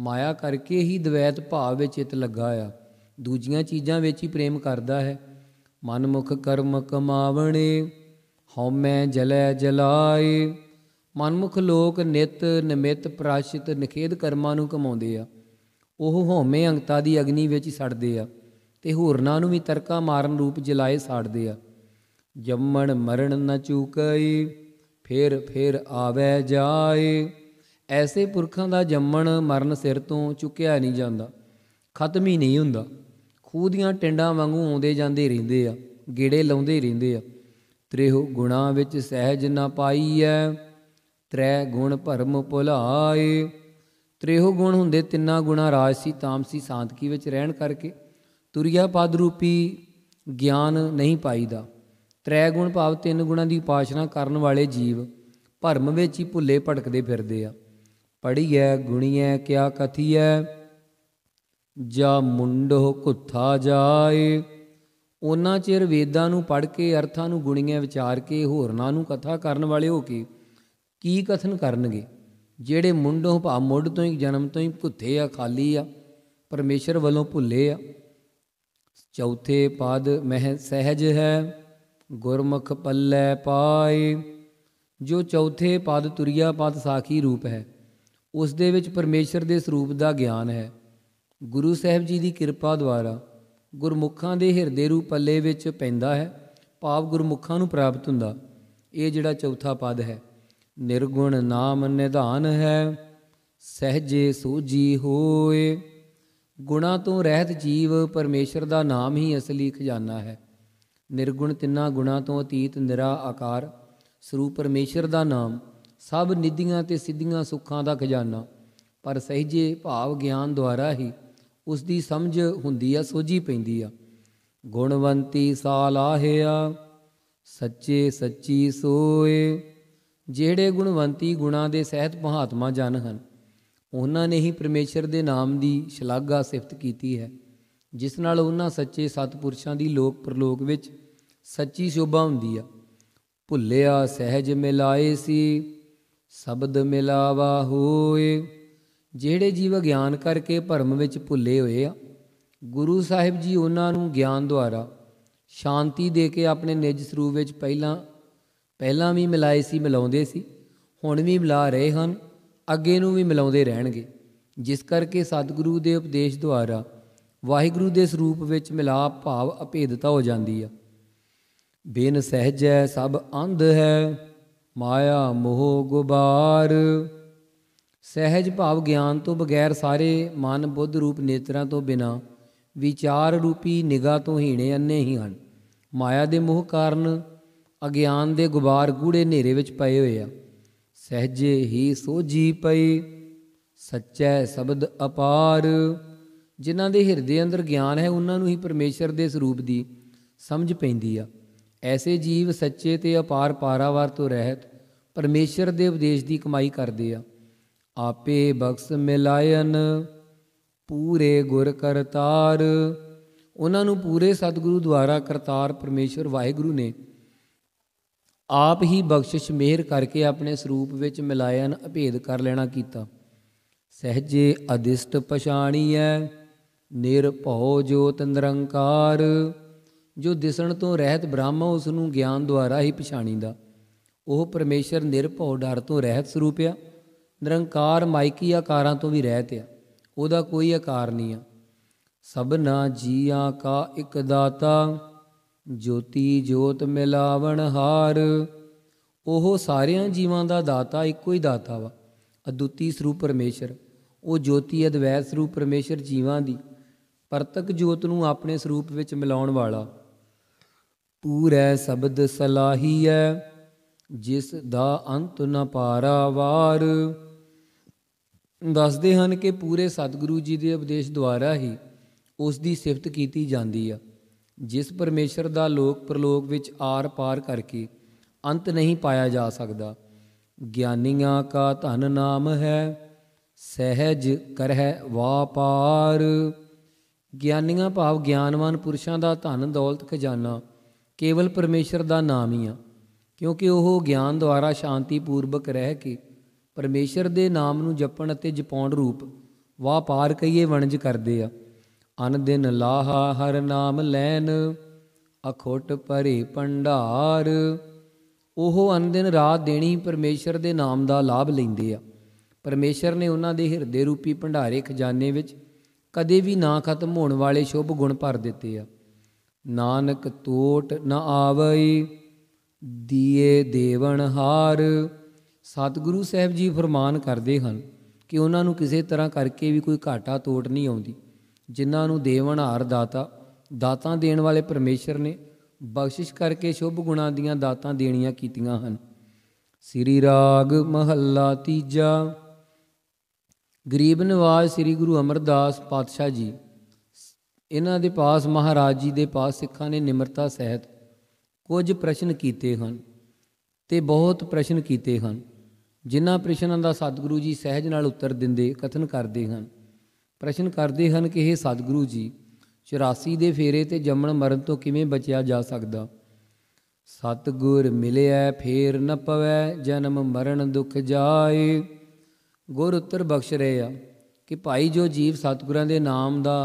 ਮਾਇਆ ਕਰਕੇ ਹੀ ਦ્વੈਤ ਭਾਵ ਵਿੱਚ ਚਿਤ ਲੱਗਾ ਆ ਦੂਜੀਆਂ ਚੀਜ਼ਾਂ ਵਿੱਚ ਹੀ ਪ੍ਰੇਮ ਕਰਦਾ ਹੈ ਮਨਮੁਖ ਕਰਮ ਕਮਾਵਣੇ ਹਉਮੈ ਜਲੈ ਜਲਾਏ ਮਨਮੁਖ ਲੋਕ ਨਿਤ ਨਿਮਿਤ ਪ੍ਰਾਸ਼ਿਤ ਨਿਖੇਧ ਕਰਮਾਂ ਨੂੰ ਕਮਾਉਂਦੇ ਆ ਉਹ ਹਉਮੈ ਅੰਗਤਾ ਦੀ ਅਗਨੀ ਵਿੱਚ ਸੜਦੇ ਆ ਤੇ ਹੋਰਨਾਂ ਨੂੰ ਵੀ ਤਰਕਾ ਮਾਰਨ ਰੂਪ ਜਲਾਏ ਸਾੜਦੇ ਆ ਜੰਮਣ ਮਰਨ ਨ ਚੂਕਈ ਫੇਰ ਫੇਰ ਆਵੇ ਜਾਏ ਐਸੇ ਪੁਰਖਾਂ ਦਾ ਜੰਮਣ ਮਰਨ ਸਿਰ ਤੋਂ ਚੁੱਕਿਆ ਨਹੀਂ ਜਾਂਦਾ ਖਤਮ ਹੀ ਨਹੀਂ ਹੁੰਦਾ ਖੂਹ ਦੀਆਂ ਟਿੰਡਾਂ ਵਾਂਗੂ ਆਉਂਦੇ ਜਾਂਦੇ ਰਹਿੰਦੇ ਆ ਗੇੜੇ ਲਾਉਂਦੇ ਰਹਿੰਦੇ ਆ ਤ੍ਰਿਹੁ ਗੁਣਾ ਵਿੱਚ ਸਹਿਜ ਨਾ ਪਾਈਐ ਤ੍ਰੈ ਗੁਣ ਭਰਮ ਭੁਲਾਏ ਤ੍ਰੇਹੋ ਗੁਣ ਹੁੰਦੇ ਤਿੰਨਾ ਗੁਣਾ ਰਾਜਸੀ ਤਾਮਸੀ ਸਾਧਕੀ ਵਿੱਚ ਰਹਿਣ ਕਰਕੇ ਤੁਰਿਆ ਪਦ ਰੂਪੀ ਗਿਆਨ ਨਹੀਂ ਪਾਈਦਾ ਤ੍ਰੈ ਗੁਣ ਭਾਵ ਤਿੰਨ ਗੁਣਾ ਦੀ ਉਪਾਸ਼ਨਾ ਕਰਨ ਵਾਲੇ ਜੀਵ ਭਰਮ ਵਿੱਚ ਹੀ ਭੁੱਲੇ ਭਟਕਦੇ ਫਿਰਦੇ ਆ ਪੜੀਐ ਗੁਣੀਐ ਕਿਆ ਕਥੀਐ ਜਾ ਮੁੰਡੋ ਕੁੱਥਾ ਜਾਏ ਉਹਨਾਂ ਚਿਰ ਵੇਦਾਂ ਨੂੰ ਪੜ੍ਹ ਕੇ ਅਰਥਾਂ ਨੂੰ ਗੁਣੀਆਂ ਵਿਚਾਰ ਕੇ ਹੋਰਨਾਂ ਨੂੰ ਕਥਾ ਕਰਨ ਵਾਲੇ ਹੋ ਕੇ ਕੀ ਕਥਨ ਕਰਨਗੇ ਜਿਹੜੇ ਮੁੰਡੋਂ ਭਾ ਮੁੱਢ ਤੋਂ ਹੀ ਜਨਮ ਤੋਂ ਹੀ ਭੁੱਤੇ ਆ ਖਾਲੀ ਆ ਪਰਮੇਸ਼ਰ ਵੱਲੋਂ ਭੁੱਲੇ ਆ ਚੌਥੇ ਪਦ ਮਹਿ ਸਹਿਜ ਹੈ ਗੁਰਮੁਖ ਪੱਲੇ ਪਾਏ ਜੋ ਚੌਥੇ ਪਦ ਤੁਰਿਆ ਪਦ ਸਾਖੀ ਰੂਪ ਹੈ ਉਸ ਦੇ ਵਿੱਚ ਪਰਮੇਸ਼ਰ ਦੇ ਸਰੂਪ ਦਾ ਗਿਆਨ ਹੈ ਗੁਰੂ ਸਾਹਿਬ ਜੀ ਦੀ ਕਿਰਪਾ ਦੁਆਰਾ ਗੁਰਮੁਖਾਂ ਦੇ ਹਿਰਦੇ ਰੂਪ ਪੱਲੇ ਵਿੱਚ ਪੈਂਦਾ ਹੈ ਭਾਵ ਗੁਰਮੁਖਾਂ ਨੂੰ ਪ੍ਰਾਪਤ ਹੁੰਦਾ ਇਹ ਜਿਹੜਾ ਚੌਥਾ ਪਦ ਹੈ ਨਿਰਗੁਣ ਨਾਮ ਨਿਧਾਨ ਹੈ ਸਹਜੇ ਸੂਜੀ ਹੋਏ ਗੁਣਾ ਤੋਂ ਰਹਿਤ ਜੀਵ ਪਰਮੇਸ਼ਰ ਦਾ ਨਾਮ ਹੀ ਅਸਲੀ ਖਜ਼ਾਨਾ ਹੈ ਨਿਰਗੁਣ ਤਿੰਨਾ ਗੁਣਾ ਤੋਂ ਅਤੀਤ ਨਿਰਾ ਆਕਾਰ ਸਰੂਪ ਪਰਮੇਸ਼ਰ ਦਾ ਨਾਮ ਸਭ ਨਿਧੀਆਂ ਤੇ ਸਿੱਧੀਆਂ ਸੁੱਖਾਂ ਦਾ ਖਜ਼ਾਨਾ ਪਰ ਸਹਿਜੇ ਭਾਵ ਗਿਆਨ ਦੁਆਰਾ ਹੀ ਉਸ ਦੀ ਸਮਝ ਹੁੰਦੀ ਆ ਸੋਝੀ ਪੈਂਦੀ ਆ ਗੁਣਵੰਤੀ ਸਾਲਾਹਿਆ ਸੱਚੇ ਸੱਚੀ ਸੋਏ ਜਿਹੜੇ ਗੁਣਵੰਤੀ ਗੁਣਾ ਦੇ ਸਹਿਤ ਮਹਾਤਮਾ ਜਨ ਹਨ ਉਹਨਾਂ ਨੇ ਹੀ ਪਰਮੇਸ਼ਰ ਦੇ ਨਾਮ ਦੀ ਸ਼ਲਾਘਾ ਸਿਫਤ ਕੀਤੀ ਹੈ ਜਿਸ ਨਾਲ ਉਹਨਾਂ ਸੱਚੇ ਸਤਪੁਰਸ਼ਾਂ ਦੀ ਲੋਕ ਪ੍ਰਲੋਕ ਵਿੱਚ ਸੱਚੀ ਸ਼ੋਭਾ ਹੁੰਦੀ ਆ ਭੁੱਲਿਆ ਸਹਿਜ ਮਿਲਾਏ ਸੀ ਸ਼ਬਦ ਮਿਲਾਵਾ ਹੋਏ ਜਿਹੜੇ ਜੀਵ ਗਿਆਨ ਕਰਕੇ ਭਰਮ ਵਿੱਚ ਭੁੱਲੇ ਹੋਏ ਆ ਗੁਰੂ ਸਾਹਿਬ ਜੀ ਉਹਨਾਂ ਨੂੰ ਗਿਆਨ ਦੁਆਰਾ ਸ਼ਾਂਤੀ ਦੇ ਕੇ ਆਪਣੇ ਨਿਜ ਸਰੂਪ ਵਿੱਚ ਪਹਿਲਾਂ ਪਹਿਲਾਂ ਵੀ ਮਿਲਾਏ ਸੀ ਮਿਲਾਉਂਦੇ ਸੀ ਹੁਣ ਵੀ ਮਿਲਾ ਰਹੇ ਹਨ ਅੱਗੇ ਨੂੰ ਵੀ ਮਿਲਾਉਂਦੇ ਰਹਿਣਗੇ ਜਿਸ ਕਰਕੇ ਸਤਿਗੁਰੂ ਦੇ ਉਪਦੇਸ਼ ਦੁਆਰਾ ਵਾਹਿਗੁਰੂ ਦੇ ਸਰੂਪ ਵਿੱਚ ਮਿਲਾਪ ਭਾਵ ਅਭੇਦਤਾ ਹੋ ਜਾਂਦੀ ਆ ਬੇਨ ਸਹਿਜ ਹੈ ਸਭ ਅੰਧ ਹੈ ਮਾਇਆ ਮੋਹ ਗੁਬਾਰ ਸਹਿਜ ਭਾਵ ਗਿਆਨ ਤੋਂ ਬਗੈਰ ਸਾਰੇ ਮਨ ਬੁੱਧ ਰੂਪ ਨੇਤਰਾਂ ਤੋਂ ਬਿਨਾ ਵਿਚਾਰ ਰੂਪੀ ਨਿਗਾਹ ਤੋਂ ਹੀਣੇ ਅੰਨੇ ਹੀ ਹਨ ਮਾਇਆ ਦੇ ਮੋਹ ਕਾਰਨ ਅਗਿਆਨ ਦੇ ਗੁਬਾਰ ਗੂੜੇ ਹਨੇਰੇ ਵਿੱਚ ਪਏ ਹੋਏ ਆ ਸਹਜੇ ਹੀ ਸੋਜੀ ਪਈ ਸੱਚੇ ਸ਼ਬਦ ਅਪਾਰ ਜਿਨ੍ਹਾਂ ਦੇ ਹਿਰਦੇ ਅੰਦਰ ਗਿਆਨ ਹੈ ਉਹਨਾਂ ਨੂੰ ਹੀ ਪਰਮੇਸ਼ਰ ਦੇ ਸਰੂਪ ਦੀ ਸਮਝ ਪੈਂਦੀ ਆ ਐਸੇ ਜੀਵ ਸੱਚੇ ਤੇ ਅਪਾਰ ਪਾਰਾਵਾਰ ਤੋਂ ਰਹਿਤ ਪਰਮੇਸ਼ਰ ਦੇ ਉਪਦੇਸ਼ ਦੀ ਕਮਾਈ ਕਰਦੇ ਆ ਆਪੇ ਬਖਸ ਮਿਲਾਇਨ ਪੂਰੇ ਗੁਰ ਕਰਤਾਰ ਉਹਨਾਂ ਨੂੰ ਪੂਰੇ ਸਤਿਗੁਰੂ ਦੁਆਰਾ ਕਰਤਾਰ ਪਰਮੇਸ਼ਰ ਵਾਹਿਗੁਰੂ ਨੇ ਆਪ ਹੀ ਬਖਸ਼ਿਸ਼ ਮਿਹਰ ਕਰਕੇ ਆਪਣੇ ਸਰੂਪ ਵਿੱਚ ਮਿਲਾਇਨ ਅਭੇਦ ਕਰ ਲੈਣਾ ਕੀਤਾ ਸਹਜੇ ਅਦਿਸ਼ਟ ਪਛਾਣੀਐ ਨਿਰਭਉ ਜੋਤ ਨਿਰੰਕਾਰ ਜੋ ਦਿਸਣ ਤੋਂ ਰਹਿਤ ਬ੍ਰਹਮ ਉਸ ਨੂੰ ਗਿਆਨ ਦੁਆਰਾ ਹੀ ਪਛਾਣੀਦਾ ਉਹ ਪਰਮੇਸ਼ਰ ਨਿਰਭਉ ਡਰ ਤੋਂ ਰਹਿਤ ਸਰੂਪਿਆ ਨਿਰੰਕਾਰ ਮਾਇਕੀ ਆਕਾਰਾਂ ਤੋਂ ਵੀ ਰਹਿਤ ਆ ਉਹਦਾ ਕੋਈ ਆਕਾਰ ਨਹੀਂ ਆ ਸਭਨਾ ਜੀਆਂ ਕਾ ਇੱਕ ਦਾਤਾ ਜੋਤੀ ਜੋਤ ਮਿਲਾਵਣ ਹਾਰ ਉਹ ਸਾਰਿਆਂ ਜੀਵਾਂ ਦਾ ਦਾਤਾ ਇੱਕੋ ਹੀ ਦਾਤਾ ਵਾ ਅਦੁੱਤੀ ਸਰੂਪ ਪਰਮੇਸ਼ਰ ਉਹ ਜੋਤੀ ਅਦਵੈਤ ਸਰੂਪ ਪਰਮੇਸ਼ਰ ਜੀਵਾਂ ਦੀ ਪਰਤਕ ਜੋਤ ਨੂੰ ਆਪਣੇ ਸਰੂਪ ਵਿੱਚ ਮਿਲਾਉਣ ਵਾਲਾ ਪੂਰੈ ਸ਼ਬਦ ਸਲਾਹੀ ਹੈ ਜਿਸ ਦਾ ਅੰਤ ਨ ਪਾਰਾ ਵਾਰ ਦੱਸਦੇ ਹਨ ਕਿ ਪੂਰੇ ਸਤਿਗੁਰੂ ਜੀ ਦੇ ਉਪਦੇਸ਼ ਦੁਆਰਾ ਹੀ ਉਸ ਦੀ ਸਿਫਤ ਕੀਤੀ ਜਾਂਦੀ ਆ ਜਿਸ ਪਰਮੇਸ਼ਰ ਦਾ ਲੋਕ ਪ੍ਰਲੋਕ ਵਿੱਚ ਆਰ ਪਾਰ ਕਰਕੇ ਅੰਤ ਨਹੀਂ ਪਾਇਆ ਜਾ ਸਕਦਾ ਗਿਆਨੀਆਂ ਕਾ ਧਨ ਨਾਮ ਹੈ ਸਹਿਜ ਕਰਹਿ ਵਾਪਾਰ ਗਿਆਨੀਆਂ ਭਾਵ ਗਿਆਨਵਾਨ ਪੁਰਸ਼ਾਂ ਦਾ ਧਨ ਦੌਲਤ ਖਜ਼ਾਨਾ ਕੇਵਲ ਪਰਮੇਸ਼ਰ ਦਾ ਨਾਮ ਹੀ ਆ ਕਿਉਂਕਿ ਉਹ ਗਿਆਨ ਦੁਆਰਾ ਸ਼ਾਂਤੀਪੂਰਵਕ ਰਹਿ ਕੇ ਪਰਮੇਸ਼ਰ ਦੇ ਨਾਮ ਨੂੰ ਜਪਣ ਅਤੇ ਜਪਉਣ ਰੂਪ ਵਾਪਾਰ ਕਈਏ ਵਣਜ ਕਰਦੇ ਆ ਅਨ ਦਿਨ ਲਾਹਾ ਹਰ ਨਾਮ ਲੈਨ ਅਖੋਟ ਭਰੇ ਪੰਡਾਰ ਉਹ ਅਨ ਦਿਨ ਰਾਤ ਦੇਣੀ ਪਰਮੇਸ਼ਰ ਦੇ ਨਾਮ ਦਾ ਲਾਭ ਲੈਂਦੇ ਆ ਪਰਮੇਸ਼ਰ ਨੇ ਉਹਨਾਂ ਦੇ ਹਿਰਦੇ ਰੂਪੀ ਭੰਡਾਰੇ ਖਜ਼ਾਨੇ ਵਿੱਚ ਕਦੇ ਵੀ ਨਾ ਖਤਮ ਹੋਣ ਵਾਲੇ ਸ਼ੁਭ ਗੁਣ ਭਰ ਦਿੱਤੇ ਆ ਨਾਨਕ ਤੋਟ ਨਾ ਆਵਈ ਦੀਏ ਦੇਵਨ ਹਾਰ ਸਤਿਗੁਰੂ ਸਾਹਿਬ ਜੀ ਫਰਮਾਨ ਕਰਦੇ ਹਨ ਕਿ ਉਹਨਾਂ ਨੂੰ ਕਿਸੇ ਤਰ੍ਹਾਂ ਕਰਕੇ ਵੀ ਕੋਈ ਘਾਟਾ ਤੋਟ ਨਹੀਂ ਆਉਂਦੀ ਜਿਨ੍ਹਾਂ ਨੂੰ ਦੇਵਨ ਹਾਰ ਦਾਤਾ ਦਾਤਾਂ ਦੇਣ ਵਾਲੇ ਪਰਮੇਸ਼ਰ ਨੇ ਬਖਸ਼ਿਸ਼ ਕਰਕੇ ਸ਼ੁਭ ਗੁਣਾਂ ਦੀਆਂ ਦਾਤਾਂ ਦੇਣੀਆਂ ਕੀਤੀਆਂ ਹਨ ਸ੍ਰੀ ਰਾਗ ਮਹੱਲਾ ਤੀਜਾ ਗਰੀਬ ਨਿਵਾਜ ਸ੍ਰੀ ਗੁਰੂ ਅਮਰਦਾਸ ਪਾਤਸ਼ਾਹ ਜੀ ਇਹਨਾਂ ਦੇ ਪਾਸ ਮਹਾਰਾਜ ਜੀ ਦੇ ਪਾਸ ਸਿੱਖਾਂ ਨੇ ਨਿਮਰਤਾ ਸਹਿਤ ਕੁਝ ਪ੍ਰਸ਼ਨ ਕੀਤੇ ਹਨ ਤੇ ਬਹੁਤ ਪ੍ਰਸ਼ਨ ਕੀਤੇ ਹਨ ਜਿਨ੍ਹਾਂ ਪ੍ਰਸ਼ਨਾਂ ਦਾ ਸਤਿਗੁਰੂ ਜੀ ਸਹਿਜ ਨਾਲ ਉੱਤਰ ਦਿੰਦੇ ਕਥਨ ਕਰਦੇ ਹਨ ਪ੍ਰਸ਼ਨ ਕਰਦੇ ਹਨ ਕਿ ਇਹ ਸਤਿਗੁਰੂ ਜੀ 84 ਦੇ ਫੇਰੇ ਤੇ ਜੰਮਣ ਮਰਨ ਤੋਂ ਕਿਵੇਂ ਬਚਿਆ ਜਾ ਸਕਦਾ ਸਤਗੁਰ ਮਿਲਿਆ ਫੇਰ ਨ ਪਵੈ ਜਨਮ ਮਰਨ ਦੁਖ ਜਾਏ ਗੁਰ ਉੱਤਰ ਬਖਸ਼ ਰਹੇ ਆ ਕਿ ਭਾਈ ਜੋ ਜੀਵ ਸਤਿਗੁਰਾਂ ਦੇ ਨਾਮ ਦਾ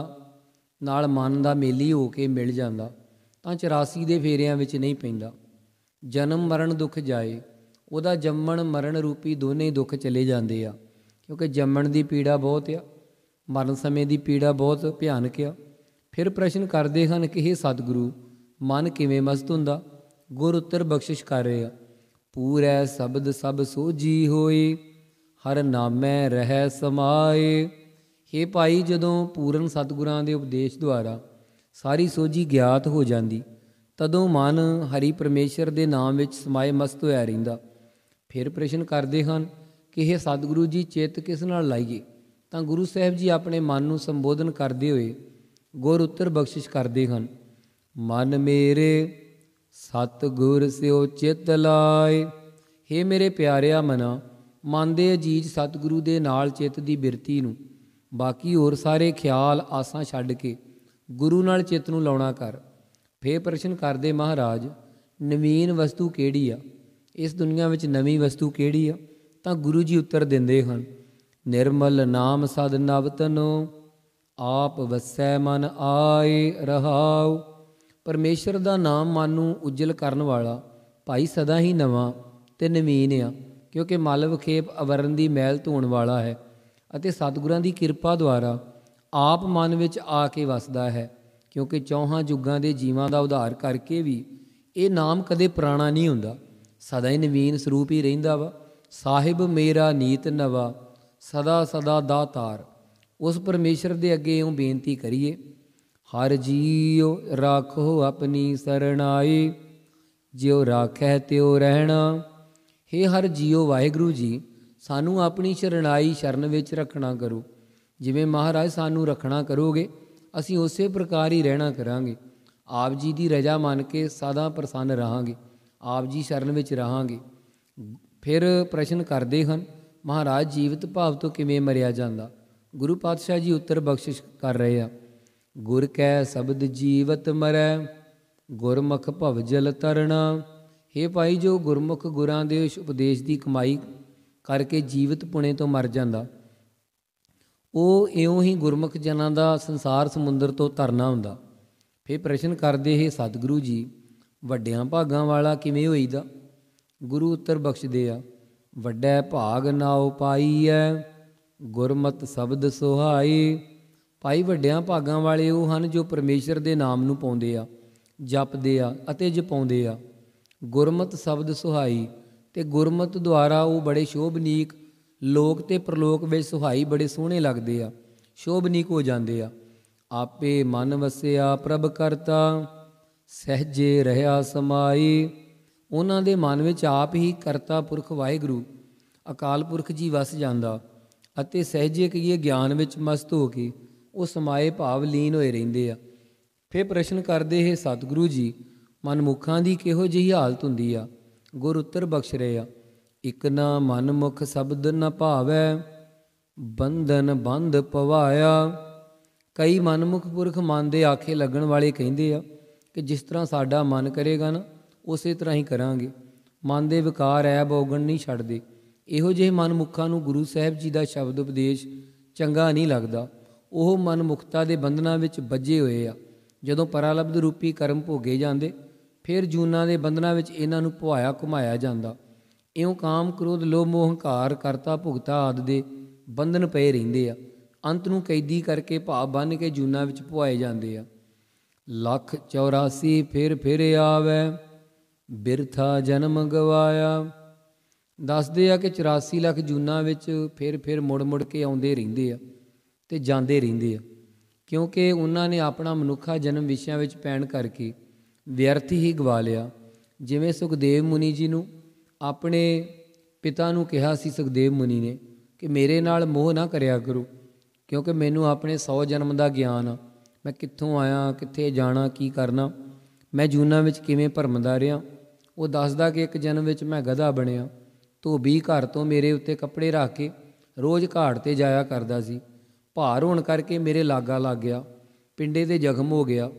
ਨਾਲ ਮਨ ਦਾ ਮੇਲੀ ਹੋ ਕੇ ਮਿਲ ਜਾਂਦਾ ਤਾਂ 84 ਦੇ ਫੇਰਿਆਂ ਵਿੱਚ ਨਹੀਂ ਪੈਂਦਾ ਜਨਮ ਮਰਨ ਦੁੱਖ ਜਾਏ ਉਹਦਾ ਜੰਮਣ ਮਰਨ ਰੂਪੀ ਦੋਨੇ ਦੁੱਖ ਚਲੇ ਜਾਂਦੇ ਆ ਕਿਉਂਕਿ ਜੰਮਣ ਦੀ ਪੀੜਾ ਬਹੁਤ ਆ ਮਰਨ ਸਮੇਂ ਦੀ ਪੀੜਾ ਬਹੁਤ ਭਿਆਨਕ ਆ ਫਿਰ ਪ੍ਰਸ਼ਨ ਕਰਦੇ ਹਨ ਕਿ ਇਹ ਸਤਿਗੁਰੂ ਮਨ ਕਿਵੇਂ ਮਸਤ ਹੁੰਦਾ ਗੁਰ ਉੱਤਰ ਬਖਸ਼ਿਸ਼ ਕਰ ਰਿਹਾ ਪੂਰੈ ਸ਼ਬਦ ਸਭ ਸੋਜੀ ਹੋਏ ਹਰ ਨਾਮੈ ਰਹਿ ਸਮਾਏ ਏ ਭਾਈ ਜਦੋਂ ਪੂਰਨ ਸਤਿਗੁਰਾਂ ਦੇ ਉਪਦੇਸ਼ ਦੁਆਰਾ ਸਾਰੀ ਸੋਜੀ ਗਿਆਤ ਹੋ ਜਾਂਦੀ ਤਦੋਂ ਮਨ ਹਰੀ ਪਰਮੇਸ਼ਰ ਦੇ ਨਾਮ ਵਿੱਚ ਸਮਾਏ ਮਸਤ ਹੋਇਆ ਰਹਿੰਦਾ ਫਿਰ ਪ੍ਰਸ਼ਨ ਕਰਦੇ ਹਨ ਕਿ ਇਹ ਸਤਿਗੁਰੂ ਜੀ ਚੇਤ ਕਿਸ ਨਾਲ ਲਾਈਏ ਤਾਂ ਗੁਰੂ ਸਾਹਿਬ ਜੀ ਆਪਣੇ ਮਨ ਨੂੰ ਸੰਬੋਧਨ ਕਰਦੇ ਹੋਏ ਗੁਰ ਉੱਤਰ ਬਖਸ਼ਿਸ਼ ਕਰਦੇ ਹਨ ਮਨ ਮੇਰੇ ਸਤ ਗੁਰ ਸਿਓ ਚਿਤ ਲਾਏ हे ਮੇਰੇ ਪਿਆਰਿਆ ਮਨਾ ਮਨ ਦੇ ਅਜੀਜ ਸਤਿਗੁਰੂ ਦੇ ਨਾਲ ਚਿੱਤ ਦੀ ਬਿਰਤੀ ਨੂੰ ਬਾਕੀ ਹੋਰ ਸਾਰੇ ਖਿਆਲ ਆਸਾਂ ਛੱਡ ਕੇ ਗੁਰੂ ਨਾਲ ਚਿੱਤ ਨੂੰ ਲਾਉਣਾ ਕਰ ਫੇਰ ਪ੍ਰਸ਼ਨ ਕਰਦੇ ਮਹਾਰਾਜ ਨਵੀਨ ਵਸਤੂ ਕਿਹੜੀ ਆ ਇਸ ਦੁਨੀਆ ਵਿੱਚ ਨਵੀਂ ਵਸਤੂ ਕਿਹੜੀ ਆ ਤਾਂ ਗੁਰੂ ਜੀ ਉੱਤਰ ਦਿੰਦੇ ਹਨ ਨਿਰਮਲ ਨਾਮ ਸਦ ਨਵਤਨ ਆਪ ਵਸੈ ਮਨ ਆਏ ਰਹਾਉ ਪਰਮੇਸ਼ਰ ਦਾ ਨਾਮ ਮਨ ਨੂੰ ਉਜਲ ਕਰਨ ਵਾਲਾ ਭਾਈ ਸਦਾ ਹੀ ਨਵਾਂ ਤੇ ਨਵੀਨ ਆ ਕਿਉਂਕਿ ਮਲ ਵਿਖੇਪ ਅਵਰਨ ਦੀ ਮੈਲ ਧੋਣ ਵਾਲਾ ਹੈ ਅਤੇ ਸਤਿਗੁਰਾਂ ਦੀ ਕਿਰਪਾ ਦੁਆਰਾ ਆਪ ਮਨ ਵਿੱਚ ਆ ਕੇ ਵਸਦਾ ਹੈ ਕਿਉਂਕਿ ਚੌਹਾਂ ਜੁਗਾਂ ਦੇ ਜੀਵਾਂ ਦਾ ਉਧਾਰ ਕਰਕੇ ਵੀ ਇਹ ਨਾਮ ਕਦੇ ਪੁਰਾਣਾ ਨਹੀਂ ਹੁੰਦਾ ਸਦਾ ਹੀ ਨਵੀਨ ਸਰੂਪ ਹੀ ਰਹਿੰਦਾ ਵਾ ਸਾਹਿਬ ਮੇਰਾ ਨੀਤ ਨਵਾ ਸਦਾ ਸਦਾ ਦਾਤਾਰ ਉਸ ਪਰਮੇਸ਼ਰ ਦੇ ਅੱਗੇ ਓ ਬੇਨਤੀ ਕਰੀਏ ਹਰ ਜੀਉ ਰੱਖੋ ਆਪਣੀ ਸਰਣਾਈ ਜਿਉ ਰਾਖੈ ਤਿਉ ਰਹਿਣਾ हे ਹਰ ਜੀਉ ਵਾਹਿਗੁਰੂ ਜੀ ਸਾਨੂੰ ਆਪਣੀ ਸ਼ਰਣਾਈ ਸ਼ਰਨ ਵਿੱਚ ਰੱਖਣਾ ਕਰੋ ਜਿਵੇਂ ਮਹਾਰਾਜ ਸਾਨੂੰ ਰੱਖਣਾ ਕਰੋਗੇ ਅਸੀਂ ਉਸੇ ਪ੍ਰਕਾਰ ਹੀ ਰਹਿਣਾ ਕਰਾਂਗੇ ਆਪ ਜੀ ਦੀ ਰਜਾ ਮੰਨ ਕੇ ਸਦਾ ਪ੍ਰਸੰਨ ਰਹਾਂਗੇ ਆਪ ਜੀ ਸ਼ਰਨ ਵਿੱਚ ਰਹਾਂਗੇ ਫਿਰ ਪ੍ਰਸ਼ਨ ਕਰਦੇ ਹਨ ਮਹਾਰਾਜ ਜੀਵਤ ਭਾਵ ਤੋਂ ਕਿਵੇਂ ਮਰਿਆ ਜਾਂਦਾ ਗੁਰੂ ਪਾਤਸ਼ਾਹ ਜੀ ਉੱਤਰ ਬਖਸ਼ਿਸ਼ ਕਰ ਰਹੇ ਆ ਗੁਰ ਕੈ ਸ਼ਬਦ ਜੀਵਤ ਮਰੈ ਗੁਰਮੁਖ ਭਵ ਜਲ ਤਰਣਾ ਹੇ ਭਾਈ ਜੋ ਗੁਰਮੁਖ ਗੁਰਾਂ ਦੇ ਉਪਦੇਸ਼ ਦੀ ਕਮਾਈ ਕਰਕੇ ਜੀਵਤ ਪੁਣੇ ਤੋਂ ਮਰ ਜਾਂਦਾ ਉਹ ਇਉਂ ਹੀ ਗੁਰਮੁਖ ਜਨਾਂ ਦਾ ਸੰਸਾਰ ਸਮੁੰਦਰ ਤੋਂ ਤਰਨਾ ਹੁੰਦਾ ਫੇ ਪ੍ਰਸ਼ਨ ਕਰਦੇ ਹੈ ਸਤਿਗੁਰੂ ਜੀ ਵੱਡਿਆਂ ਭਾਗਾਂ ਵਾਲਾ ਕਿਵੇਂ ਹੋਈਦਾ ਗੁਰੂ ਉੱਤਰ ਬਖਸ਼ਦੇ ਆ ਵੱਡੇ ਭਾਗ ਨਾ ਉਪਾਈਐ ਗੁਰਮਤ ਸ਼ਬਦ ਸੁਹਾਈ ਭਾਈ ਵੱਡਿਆਂ ਭਾਗਾਂ ਵਾਲੇ ਉਹ ਹਨ ਜੋ ਪਰਮੇਸ਼ਰ ਦੇ ਨਾਮ ਨੂੰ ਪਾਉਂਦੇ ਆ ਜਪਦੇ ਆ ਅਤੇ ਜਪਾਉਂਦੇ ਆ ਗੁਰਮਤ ਸ਼ਬਦ ਸੁਹਾਈ ਤੇ ਗੁਰਮਤ ਦੁਆਰਾ ਉਹ ਬੜੇ ਸ਼ੋਭਨੀਕ ਲੋਕ ਤੇ ਪ੍ਰਲੋਕ ਵਿੱਚ ਸੁਹਾਈ ਬੜੇ ਸੋਹਣੇ ਲੱਗਦੇ ਆ ਸ਼ੋਭਨੀਕ ਹੋ ਜਾਂਦੇ ਆ ਆਪੇ ਮਨ ਵਸਿਆ ਪ੍ਰਭ ਕਰਤਾ ਸਹਜੇ ਰਹਾ ਸਮਾਈ ਉਹਨਾਂ ਦੇ ਮਨ ਵਿੱਚ ਆਪ ਹੀ ਕਰਤਾ ਪੁਰਖ ਵਾਹਿਗੁਰੂ ਅਕਾਲ ਪੁਰਖ ਜੀ ਵਸ ਜਾਂਦਾ ਅਤੇ ਸਹਿਜੇ ਕਈਏ ਗਿਆਨ ਵਿੱਚ ਮਸਤ ਹੋ ਕੇ ਉਹ ਸਮਾਏ ਭਾਵ ਲੀਨ ਹੋਏ ਰਹਿੰਦੇ ਆ ਫਿਰ ਪ੍ਰਸ਼ਨ ਕਰਦੇ ਹੈ ਸਤਿਗੁਰੂ ਜੀ ਮਨਮੁਖਾਂ ਦੀ ਕਿਹੋ ਜਿਹੀ ਹਾਲਤ ਹੁੰਦੀ ਆ ਗੁਰ ਉੱਤਰ ਬਖਸ਼ ਰਹੇ ਆ ਇਕ ਨਾ ਮਨਮੁਖ ਸ਼ਬਦ ਨ ਭਾਵੈ ਬੰਧਨ ਬੰਧ ਪਵਾਇਆ ਕਈ ਮਨਮੁਖ ਪੁਰਖ ਮੰਨਦੇ ਆਖੇ ਲੱਗਣ ਵਾਲੇ ਕਹਿੰਦੇ ਆ ਕਿ ਜਿਸ ਤਰ੍ਹਾਂ ਸਾਡਾ ਮਨ ਕਰੇਗਾ ਨਾ ਉਸੇ ਤਰ੍ਹਾਂ ਹੀ ਕਰਾਂਗੇ ਮਨ ਦੇ ਵਿਕਾਰ ਐ ਭੋਗਣ ਨਹੀਂ ਛੱਡਦੇ ਇਹੋ ਜਿਹੇ ਮਨਮੁੱਖਾਂ ਨੂੰ ਗੁਰੂ ਸਾਹਿਬ ਜੀ ਦਾ ਸ਼ਬਦ ਉਪਦੇਸ਼ ਚੰਗਾ ਨਹੀਂ ਲੱਗਦਾ ਉਹ ਮਨਮੁਖਤਾ ਦੇ ਬੰਧਨਾਂ ਵਿੱਚ ਵੱਜੇ ਹੋਏ ਆ ਜਦੋਂ ਪਰਾਲਬਧ ਰੂਪੀ ਕਰਮ ਭੋਗੇ ਜਾਂਦੇ ਫਿਰ ਜੂਨਾਂ ਦੇ ਬੰਧਨਾਂ ਵਿੱਚ ਇਹਨਾਂ ਨੂੰ ਭੁਆਇਆ ਘੁਮਾਇਆ ਜਾਂਦਾ ਇਉਂ ਕਾਮ ਕ੍ਰੋਧ ਲੋਭ ਮੋਹ ਹੰਕਾਰ ਕਰਤਾ ਭੁਗਤਾ ਆਦ ਦੇ ਬੰਧਨ ਪਏ ਰਹਿੰਦੇ ਆ ਅੰਤ ਨੂੰ ਕੈਦੀ ਕਰਕੇ ਭਾਵ ਬੰਨ ਕੇ ਜੂਨਾਂ ਵਿੱਚ ਭੁਆਏ ਜਾਂਦੇ ਆ ਲੱਖ 84 ਫਿਰ ਫਿਰ ਆਵੇ ਬਿਰਥਾ ਜਨਮ ਗਵਾਇਆ ਦੱਸਦੇ ਆ ਕਿ 84 ਲੱਖ ਜੂਨਾ ਵਿੱਚ ਫਿਰ ਫਿਰ ਮੁੜ ਮੁੜ ਕੇ ਆਉਂਦੇ ਰਹਿੰਦੇ ਆ ਤੇ ਜਾਂਦੇ ਰਹਿੰਦੇ ਆ ਕਿਉਂਕਿ ਉਹਨਾਂ ਨੇ ਆਪਣਾ ਮਨੁੱਖਾ ਜਨਮ ਵਿਸ਼ਿਆਂ ਵਿੱਚ ਪੈਣ ਕਰਕੇ ਵਿਅਰਥ ਹੀ ਗਵਾ ਲਿਆ ਜਿਵੇਂ ਸੁਖਦੇਵ ਮੁਨੀ ਜੀ ਨੂੰ ਆਪਣੇ ਪਿਤਾ ਨੂੰ ਕਿਹਾ ਸੀ ਸੁਖਦੇਵ ਮੁਨੀ ਨੇ ਕਿ ਮੇਰੇ ਨਾਲ ਮੋਹ ਨਾ ਕਰਿਆ ਕਰੋ ਕਿਉਂਕਿ ਮੈਨੂੰ ਆਪਣੇ 100 ਜਨਮ ਦਾ ਗਿਆਨ ਆ ਮੈਂ ਕਿੱਥੋਂ ਆਇਆ ਕਿੱਥੇ ਜਾਣਾ ਕੀ ਕਰਨਾ ਮੈਂ ਜੂਨਾ ਵਿੱਚ ਕਿਵੇਂ ਭਰਮਦਾ ਰਿਹਾ ਉਹ ਦੱਸਦਾ ਕਿ ਇੱਕ ਜਨਮ ਵਿੱਚ ਮੈਂ ਗਧਾ ਬਣਿਆ ਧੋਬੀ ਘਰ ਤੋਂ ਮੇਰੇ ਉੱਤੇ ਕੱਪੜੇ ਰੱਖ ਕੇ ਰੋਜ਼ ਘਾਟ ਤੇ ਜਾਇਆ ਕਰਦਾ ਸੀ ਭਾਰ ਹੋਣ ਕਰਕੇ ਮੇਰੇ ਲਾਗਾ ਲੱਗ ਗਿਆ ਪਿੰਡੇ ਦੇ ਜ਼ਖਮ ਹੋ ਗਿਆ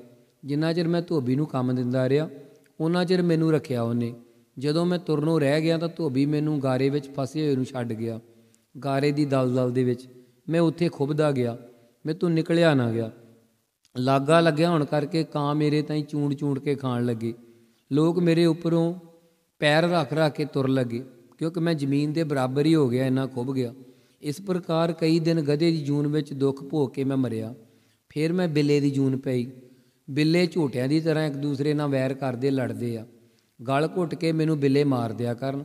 ਜਿੰਨਾ ਚਿਰ ਮੈਂ ਧੋਬੀ ਨੂੰ ਕੰਮ ਦਿੰਦਾ ਰਿਹਾ ਉਹਨਾਂ ਚਿਰ ਮੈਨੂੰ ਰੱਖਿਆ ਉਹਨੇ ਜਦੋਂ ਮੈਂ ਤੁਰਨੋਂ ਰਹਿ ਗਿਆ ਤਾਂ ਧੋਬੀ ਮੈਨੂੰ ਗਾਰੇ ਵਿੱਚ ਫਸੇ ਹੋਏ ਨੂੰ ਛੱਡ ਗਿਆ ਗਾਰੇ ਦੀ ਦਲਦਲ ਦੇ ਵਿੱਚ ਮੈਂ ਉੱਥੇ ਖੁੱਬਦਾ ਗਿਆ ਮੈਂ ਤੋਂ ਨਿਕਲਿਆ ਨਾ ਗਿਆ ਲਾਗਾ ਲੱਗਿਆ ਹੋਣ ਕਰਕੇ ਕਾਂ ਮੇਰੇ ਤਾਈਂ ਚੂੰਡ ਚੂੰਡ ਕੇ ਖਾਣ ਲੱਗੇ ਲੋਕ ਮੇਰੇ ਉੱਪਰੋਂ ਪੈਰ ਰੱਖ ਰੱਖ ਕੇ ਤੁਰ ਲੱਗੇ ਕਿਉਂਕਿ ਮੈਂ ਜ਼ਮੀਨ ਦੇ ਬਰਾਬਰ ਹੀ ਹੋ ਗਿਆ ਇੰਨਾ ਖੁੱਬ ਗਿਆ ਇਸ ਪ੍ਰਕਾਰ ਕਈ ਦਿਨ ਗਧੇ ਦੀ ਜੂਨ ਵਿੱਚ ਦੁੱਖ ਭੋਗ ਕੇ ਮੈਂ ਮਰਿਆ ਫਿਰ ਮੈਂ ਬਿੱਲੇ ਦੀ ਜੂਨ ਪਈ ਬਿੱਲੇ ਝੋਟਿਆਂ ਦੀ ਤਰ੍ਹਾਂ ਇੱਕ ਦੂਸਰੇ ਨਾਲ ਵੈਰ ਕਰਦੇ ਲੜਦੇ ਆ ਗਲ ਘੁੱਟ ਕੇ ਮੈਨੂੰ ਬਿੱਲੇ ਮਾਰ ਦਿਆ ਕਰਨ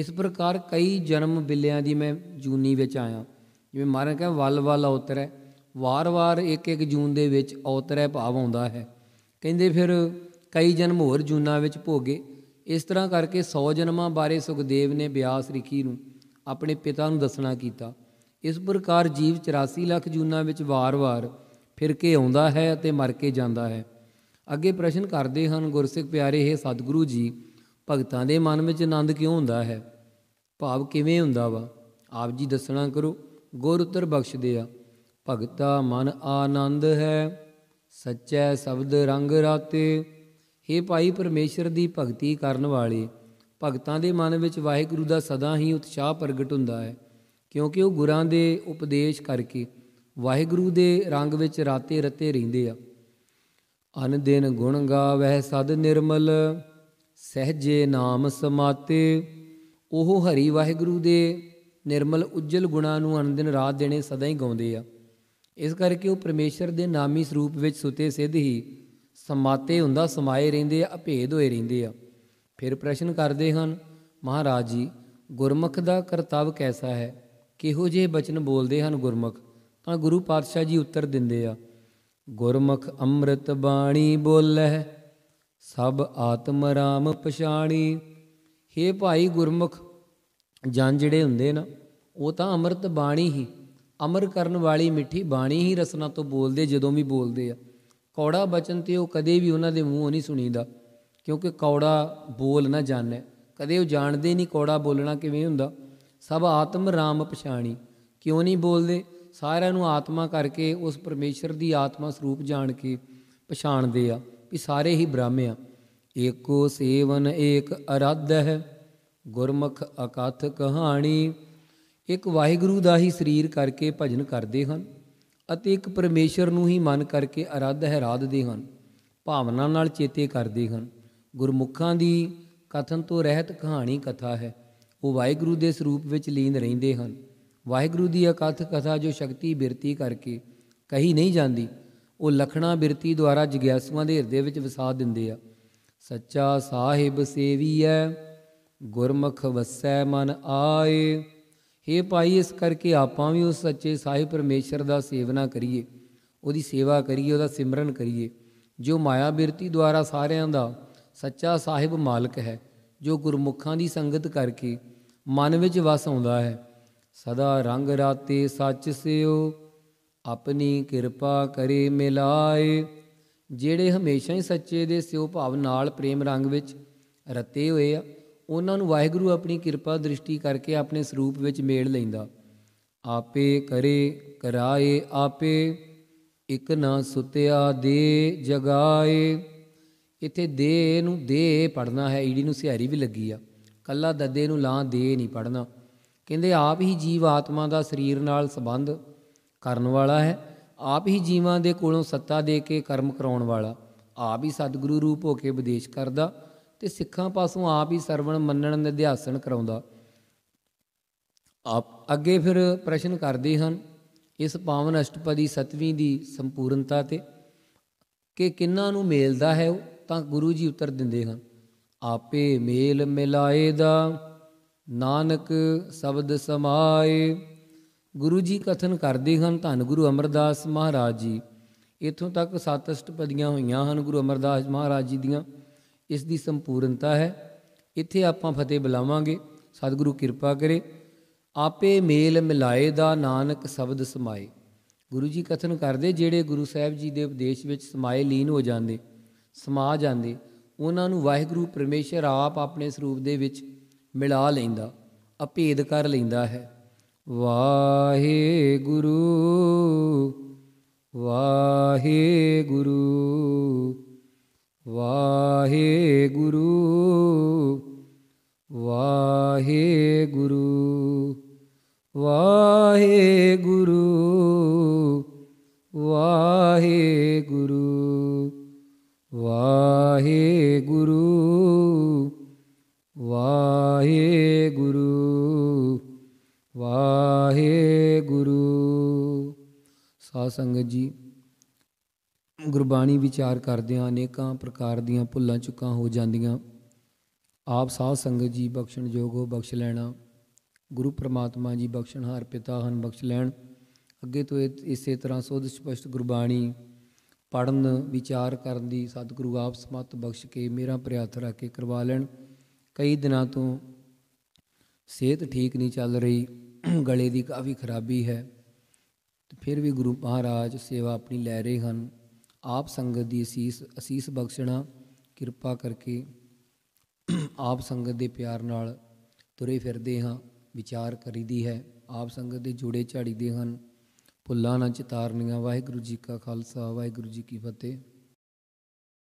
ਇਸ ਪ੍ਰਕਾਰ ਕਈ ਜਨਮ ਬਿੱਲਿਆਂ ਦੀ ਮੈਂ ਜੂਨੀ ਵਿੱਚ ਆਇਆ ਜਿਵੇਂ ਮਹਾਰਾਜ ਕਹਿੰ ਵੱਲ ਵੱਲ ਔਤਰੈ ਵਾਰ-ਵਾਰ ਇੱਕ ਇੱਕ ਜੂਨ ਦੇ ਵਿੱਚ ਉਤਰੈ ਭਾਵ ਆਉਂਦਾ ਹੈ ਕਹਿੰਦੇ ਫਿਰ ਕਈ ਜਨਮ ਹੋਰ ਜੂਨਾ ਵਿੱਚ ਭੋਗੇ ਇਸ ਤਰ੍ਹਾਂ ਕਰਕੇ 100 ਜਨਮਾਂ ਬਾਰੇ ਸੁਖਦੇਵ ਨੇ ਬਿਆਸ ਰਿਖੀ ਨੂੰ ਆਪਣੇ ਪਿਤਾ ਨੂੰ ਦੱਸਣਾ ਕੀਤਾ ਇਸ ਪ੍ਰਕਾਰ ਜੀਵ 84 ਲੱਖ ਜੂਨਾ ਵਿੱਚ ਵਾਰ-ਵਾਰ ਫਿਰ ਕੇ ਆਉਂਦਾ ਹੈ ਅਤੇ ਮਰ ਕੇ ਜਾਂਦਾ ਹੈ ਅੱਗੇ ਪ੍ਰਸ਼ਨ ਕਰਦੇ ਹਨ ਗੁਰਸਿੱਖ ਪਿਆਰੇ ਹੈ ਸਤਿਗੁਰੂ ਜੀ ਭਗਤਾਂ ਦੇ ਮਨ ਵਿੱਚ ਆਨੰਦ ਕਿਉਂ ਹੁੰਦਾ ਹੈ ਭਾਵ ਕਿਵੇਂ ਹੁੰਦਾ ਵਾ ਆਪ ਜੀ ਦੱਸਣਾ ਕਰੋ ਗੁਰ ਉਤਰ ਬਖਸ਼ ਆ ਭਗਤਾ ਮਨ ਆਨੰਦ ਹੈ ਸੱਚੇ ਸ਼ਬਦ ਰੰਗ ਰਾਤੇ हे ਭਾਈ ਪਰਮੇਸ਼ਰ ਦੀ ਭਗਤੀ ਕਰਨ ਵਾਲੇ ਭਗਤਾਂ ਦੇ ਮਨ ਵਿੱਚ ਵਾਹਿਗੁਰੂ ਦਾ ਸਦਾ ਹੀ ਉਤਸ਼ਾਹ ਪ੍ਰਗਟ ਹੁੰਦਾ ਹੈ ਕਿਉਂਕਿ ਉਹ ਗੁਰਾਂ ਦੇ ਉਪਦੇਸ਼ ਕਰਕੇ ਵਾਹਿਗੁਰੂ ਦੇ ਰੰਗ ਵਿੱਚ ਰਾਤੇ ਰਤੇ ਰਹਿੰਦੇ ਆ ਅਨ ਦਿਨ ਗੁਣ ਗਾਵਹਿ ਸਦ ਨਿਰਮਲ ਸਹਜੇ ਨਾਮ ਸਮਾਤੇ ਉਹ ਹਰੀ ਵਾਹਿਗੁਰੂ ਦੇ ਨਿਰਮਲ ਉਜਲ ਗੁਣਾ ਨੂੰ ਅਨ ਦਿਨ ਰਾਤ ਦੇਣੇ ਸਦਾ ਹੀ ਗਾਉਂਦੇ ਆ ਇਸ ਕਰਕੇ ਉਹ ਪਰਮੇਸ਼ਰ ਦੇ ਨਾਮੀ ਸਰੂਪ ਵਿੱਚ ਸੁਤੇ ਸਿੱਧ ਹੀ ਸਮਾਤੇ ਹੁੰਦਾ ਸਮਾਏ ਰਹਿੰਦੇ ਆ ਭੇਦ ਹੋਏ ਰਹਿੰਦੇ ਆ ਫਿਰ ਪ੍ਰਸ਼ਨ ਕਰਦੇ ਹਨ ਮਹਾਰਾਜ ਜੀ ਗੁਰਮੁਖ ਦਾ ਕਰਤੱਵ ਕੈਸਾ ਹੈ ਕਿਹੋ ਜਿਹੇ ਬਚਨ ਬੋਲਦੇ ਹਨ ਗੁਰਮੁਖ ਤਾਂ ਗੁਰੂ ਪਾਤਸ਼ਾਹ ਜੀ ਉੱਤਰ ਦਿੰਦੇ ਆ ਗੁਰਮੁਖ ਅੰਮ੍ਰਿਤ ਬਾਣੀ ਬੋਲੇ ਸਭ ਆਤਮ ਰਾਮ ਪਛਾਣੀ ਏ ਭਾਈ ਗੁਰਮੁਖ ਜਨ ਜਿਹੜੇ ਹੁੰਦੇ ਨਾ ਉਹ ਤਾਂ ਅੰਮ੍ਰਿਤ ਬਾਣੀ ਹੀ ਅਮਰ ਕਰਨ ਵਾਲੀ ਮਿੱਠੀ ਬਾਣੀ ਹੀ ਰਸਨਾ ਤੋਂ ਬੋਲਦੇ ਜਦੋਂ ਵੀ ਬੋਲਦੇ ਆ ਕੌੜਾ ਬਚਨ ਤੇ ਉਹ ਕਦੇ ਵੀ ਉਹਨਾਂ ਦੇ ਮੂੰਹੋਂ ਨਹੀਂ ਸੁਣੀਦਾ ਕਿਉਂਕਿ ਕੌੜਾ ਬੋਲ ਨਾ ਜਾਣੈ ਕਦੇ ਉਹ ਜਾਣਦੇ ਨਹੀਂ ਕੌੜਾ ਬੋਲਣਾ ਕਿਵੇਂ ਹੁੰਦਾ ਸਭ ਆਤਮ ਰਾਮ ਪਛਾਣੀ ਕਿਉਂ ਨਹੀਂ ਬੋਲਦੇ ਸਾਰਿਆਂ ਨੂੰ ਆਤਮਾ ਕਰਕੇ ਉਸ ਪਰਮੇਸ਼ਰ ਦੀ ਆਤਮਾ ਸਰੂਪ ਜਾਣ ਕੇ ਪਛਾਣਦੇ ਆ ਵੀ ਸਾਰੇ ਹੀ ਬ੍ਰਹਮ ਆ ਏਕੋ ਸੇਵਨ ਏਕ ਅਰਾਧ ਹੈ ਗੁਰਮੁਖ ਅਕਥ ਕਹਾਣੀ ਇੱਕ ਵਾਹਿਗੁਰੂ ਦਾ ਹੀ ਸਰੀਰ ਕਰਕੇ ਭਜਨ ਕਰਦੇ ਹਨ ਅਤੇ ਇੱਕ ਪਰਮੇਸ਼ਰ ਨੂੰ ਹੀ ਮੰਨ ਕਰਕੇ ਅਰਾਧ ਹੈ ਦੇ ਹਨ ਭਾਵਨਾ ਨਾਲ ਚੇਤੇ ਕਰਦੇ ਹਨ ਗੁਰਮੁਖਾਂ ਦੀ ਕਥਨ ਤੋਂ ਰਹਿਤ ਕਹਾਣੀ ਕਥਾ ਹੈ ਉਹ ਵਾਹਿਗੁਰੂ ਦੇ ਸਰੂਪ ਵਿੱਚ ਲੀਨ ਰਹਿੰਦੇ ਹਨ ਵਾਹਿਗੁਰੂ ਦੀ ਅਕਥ ਕਥਾ ਜੋ ਸ਼ਕਤੀ ਬਿਰਤੀ ਕਰਕੇ ਕਹੀ ਨਹੀਂ ਜਾਂਦੀ ਉਹ ਲਖਣਾ ਬਿਰਤੀ ਦੁਆਰਾ ਜਗਿਆਸੂਆਂ ਦੇ ਹਿਰਦੇ ਵਿੱਚ ਵਸਾ ਦਿੰਦੇ ਆ ਸੱਚਾ ਸਾਹਿਬ ਸੇਵੀਐ ਗੁਰਮਖ ਵਸੈ ਮਨ ਆਏ हे ਭਾਈ ਇਸ ਕਰਕੇ ਆਪਾਂ ਵੀ ਉਸ ਸੱਚੇ ਸਾਹਿਬ ਪਰਮੇਸ਼ਰ ਦਾ ਸੇਵਨਾ ਕਰੀਏ ਉਹਦੀ ਸੇਵਾ ਕਰੀਏ ਉਹਦਾ ਸਿਮਰਨ ਕਰੀਏ ਜੋ ਮਾਇਆ ਬਿਰਤੀ ਦੁਆਰਾ ਸਾਰਿਆਂ ਦਾ ਸੱਚਾ ਸਾਹਿਬ ਮਾਲਕ ਹੈ ਜੋ ਗੁਰਮੁਖਾਂ ਦੀ ਸੰਗਤ ਕਰਕੇ ਮਨ ਵਿੱਚ ਵਸ ਆਉਂਦਾ ਹੈ ਸਦਾ ਰੰਗ ਰਾਤੇ ਸੱਚ ਸਿਓ ਆਪਣੀ ਕਿਰਪਾ ਕਰੇ ਮਿਲਾਏ ਜਿਹੜੇ ਹਮੇਸ਼ਾ ਹੀ ਸੱਚੇ ਦੇ ਸਿਓ ਭਾਵ ਨਾਲ ਪ੍ਰੇਮ ਰੰਗ ਵਿੱਚ ਰਤੇ ਹੋਏ ਆ ਉਹਨਾਂ ਨੂੰ ਵਾਹਿਗੁਰੂ ਆਪਣੀ ਕਿਰਪਾ ਦ੍ਰਿਸ਼ਟੀ ਕਰਕੇ ਆਪਣੇ ਸਰੂਪ ਵਿੱਚ ਮੇਲ ਲੈਂਦਾ ਆਪੇ ਕਰੇ ਕਰਾਏ ਆਪੇ ਇਕ ਨਾ ਸੁਤਿਆ ਦੇ ਜਗਾਏ ਇੱਥੇ ਦੇ ਨੂੰ ਦੇ ਪੜਨਾ ਹੈ ਈੜੀ ਨੂੰ ਸਿਹਾਰੀ ਵੀ ਲੱਗੀ ਆ ਕੱਲਾ ਦੱਦੇ ਨੂੰ ਲਾਂ ਦੇ ਨਹੀਂ ਪੜਨਾ ਕਹਿੰਦੇ ਆਪ ਹੀ ਜੀਵ ਆਤਮਾ ਦਾ ਸਰੀਰ ਨਾਲ ਸੰਬੰਧ ਕਰਨ ਵਾਲਾ ਹੈ ਆਪ ਹੀ ਜੀਵਾਂ ਦੇ ਕੋਲੋਂ ਸੱਤਾ ਦੇ ਕੇ ਕਰਮ ਕਰਾਉਣ ਵਾਲਾ ਆਪ ਹੀ ਸਤਿਗੁਰੂ ਰੂਪ ਹੋ ਕੇ ਵਿਦੇਸ਼ ਕਰਦਾ ਤੇ ਸਿੱਖਾਂ ਪਾਸੋਂ ਆਪ ਹੀ ਸਰਵਣ ਮੰਨਣ ਨਿਧਿਆਸਨ ਕਰਾਉਂਦਾ ਆਪ ਅੱਗੇ ਫਿਰ ਪ੍ਰਸ਼ਨ ਕਰਦੇ ਹਨ ਇਸ ਪਾਵਨ ਅਸ਼ਟਪਦੀ ਸਤਵੀਂ ਦੀ ਸੰਪੂਰਨਤਾ ਤੇ ਕਿ ਕਿੰਨਾ ਨੂੰ ਮੇਲਦਾ ਹੈ ਉਹ ਤਾਂ ਗੁਰੂ ਜੀ ਉੱਤਰ ਦਿੰਦੇ ਹਨ ਆਪੇ ਮੇਲ ਮਿਲਾਏ ਦਾ ਨਾਨਕ ਸ਼ਬਦ ਸਮਾਏ ਗੁਰੂ ਜੀ ਕਥਨ ਕਰਦੇ ਹਨ ਧੰਨ ਗੁਰੂ ਅਮਰਦਾਸ ਮਹਾਰਾਜ ਜੀ ਇਥੋਂ ਤੱਕ ਸੱਤ ਅਸ਼ਟਪਦੀਆਂ ਹੋਈਆਂ ਹਨ ਗੁਰੂ ਅਮਰਦਾਸ ਮਹਾਰਾਜ ਜੀ ਦੀਆਂ ਇਸ ਦੀ ਸੰਪੂਰਨਤਾ ਹੈ ਇੱਥੇ ਆਪਾਂ ਫਤਿਹ ਬੁਲਾਵਾਂਗੇ ਸਤਿਗੁਰੂ ਕਿਰਪਾ ਕਰੇ ਆਪੇ ਮੇਲ ਮਿਲਾਏ ਦਾ ਨਾਨਕ ਸ਼ਬਦ ਸਮਾਏ ਗੁਰੂ ਜੀ ਕਥਨ ਕਰਦੇ ਜਿਹੜੇ ਗੁਰੂ ਸਾਹਿਬ ਜੀ ਦੇ ਉਪਦੇਸ਼ ਵਿੱਚ ਸਮਾਏ ਲੀਨ ਹੋ ਜਾਂਦੇ ਸਮਾ ਜਾਂਦੇ ਉਹਨਾਂ ਨੂੰ ਵਾਹਿਗੁਰੂ ਪਰਮੇਸ਼ਰ ਆਪ ਆਪਣੇ ਸਰੂਪ ਦੇ ਵਿੱਚ ਮਿਲਾ ਲੈਂਦਾ ਅਭੇਦ ਕਰ ਲੈਂਦਾ ਹੈ ਵਾਹਿਗੁਰੂ ਵਾਹਿਗੁਰੂ ਵਾਹਿਗੁਰੂ ਵਾਹਿਗੁਰੂ ਵਾਹਿਗੁਰੂ ਵਾਹਿਗੁਰੂ ਵਾਹਿਗੁਰੂ ਵਾਹਿਗੁਰੂ ਵਾਹਿਗੁਰੂ ਸਾਧ ਸੰਗਤ ਜੀ ਗੁਰਬਾਣੀ ਵਿਚਾਰ ਕਰਦਿਆਂ ਅਨੇਕਾਂ ਪ੍ਰਕਾਰ ਦੀਆਂ ਭੁੱਲਾਂ ਚੁੱਕਾਂ ਹੋ ਜਾਂਦੀਆਂ ਆਪ ਸਾਧ ਸੰਗਤ ਜੀ ਬਖਸ਼ਣ ਜੋਗੋ ਬਖਸ਼ ਲੈਣਾ ਗੁਰੂ ਪ੍ਰਮਾਤਮਾ ਜੀ ਬਖਸ਼ਣਹਾਰ ਪਿਤਾ ਹਨ ਬਖਸ਼ ਲੈਣ ਅੱਗੇ ਤੋਂ ਇਸੇ ਤਰ੍ਹਾਂ ਸੋਧ ਸਪਸ਼ਟ ਗੁਰਬਾਣੀ ਪੜਨ ਵਿਚਾਰ ਕਰਨ ਦੀ ਸਤਿਗੁਰੂ ਆਪ ਸਮਤ ਬਖਸ਼ ਕੇ ਮੇਰਾ ਪ੍ਰਿਆਤ ਰੱਖ ਕੇ ਕਰਵਾ ਲੈਣ ਕਈ ਦਿਨਾਂ ਤੋਂ ਸਿਹਤ ਠੀਕ ਨਹੀਂ ਚੱਲ ਰਹੀ ਗਲੇ ਦੀ ਕਾਫੀ ਖਰਾਬੀ ਹੈ ਤੇ ਫਿਰ ਵੀ ਗੁਰੂ ਮਹਾਰਾਜ ਸੇਵਾ ਆਪਣੀ ਲੈ ਰਹੇ ਹਨ ਆਪ ਸੰਗਤ ਦੀ ਅਸੀਸ ਅਸੀਸ ਬਖਸ਼ਣਾ ਕਿਰਪਾ ਕਰਕੇ ਆਪ ਸੰਗਤ ਦੇ ਪਿਆਰ ਨਾਲ ਤੁਰੇ ਫਿਰਦੇ ਹਾਂ ਵਿਚਾਰ ਕਰੀਦੀ ਹੈ ਆਪ ਸੰਗਤ ਦੇ ਜੋੜੇ ਝਾੜੀਦੇ ਹਨ ਭੁੱਲਾਂ ਨਾ ਚਿਤਾਰਨੀਆਂ ਵਾਹਿਗੁਰੂ ਜੀ ਕਾ ਖਾਲਸਾ ਵਾਹਿਗੁਰੂ ਜੀ ਕੀ ਫਤਿਹ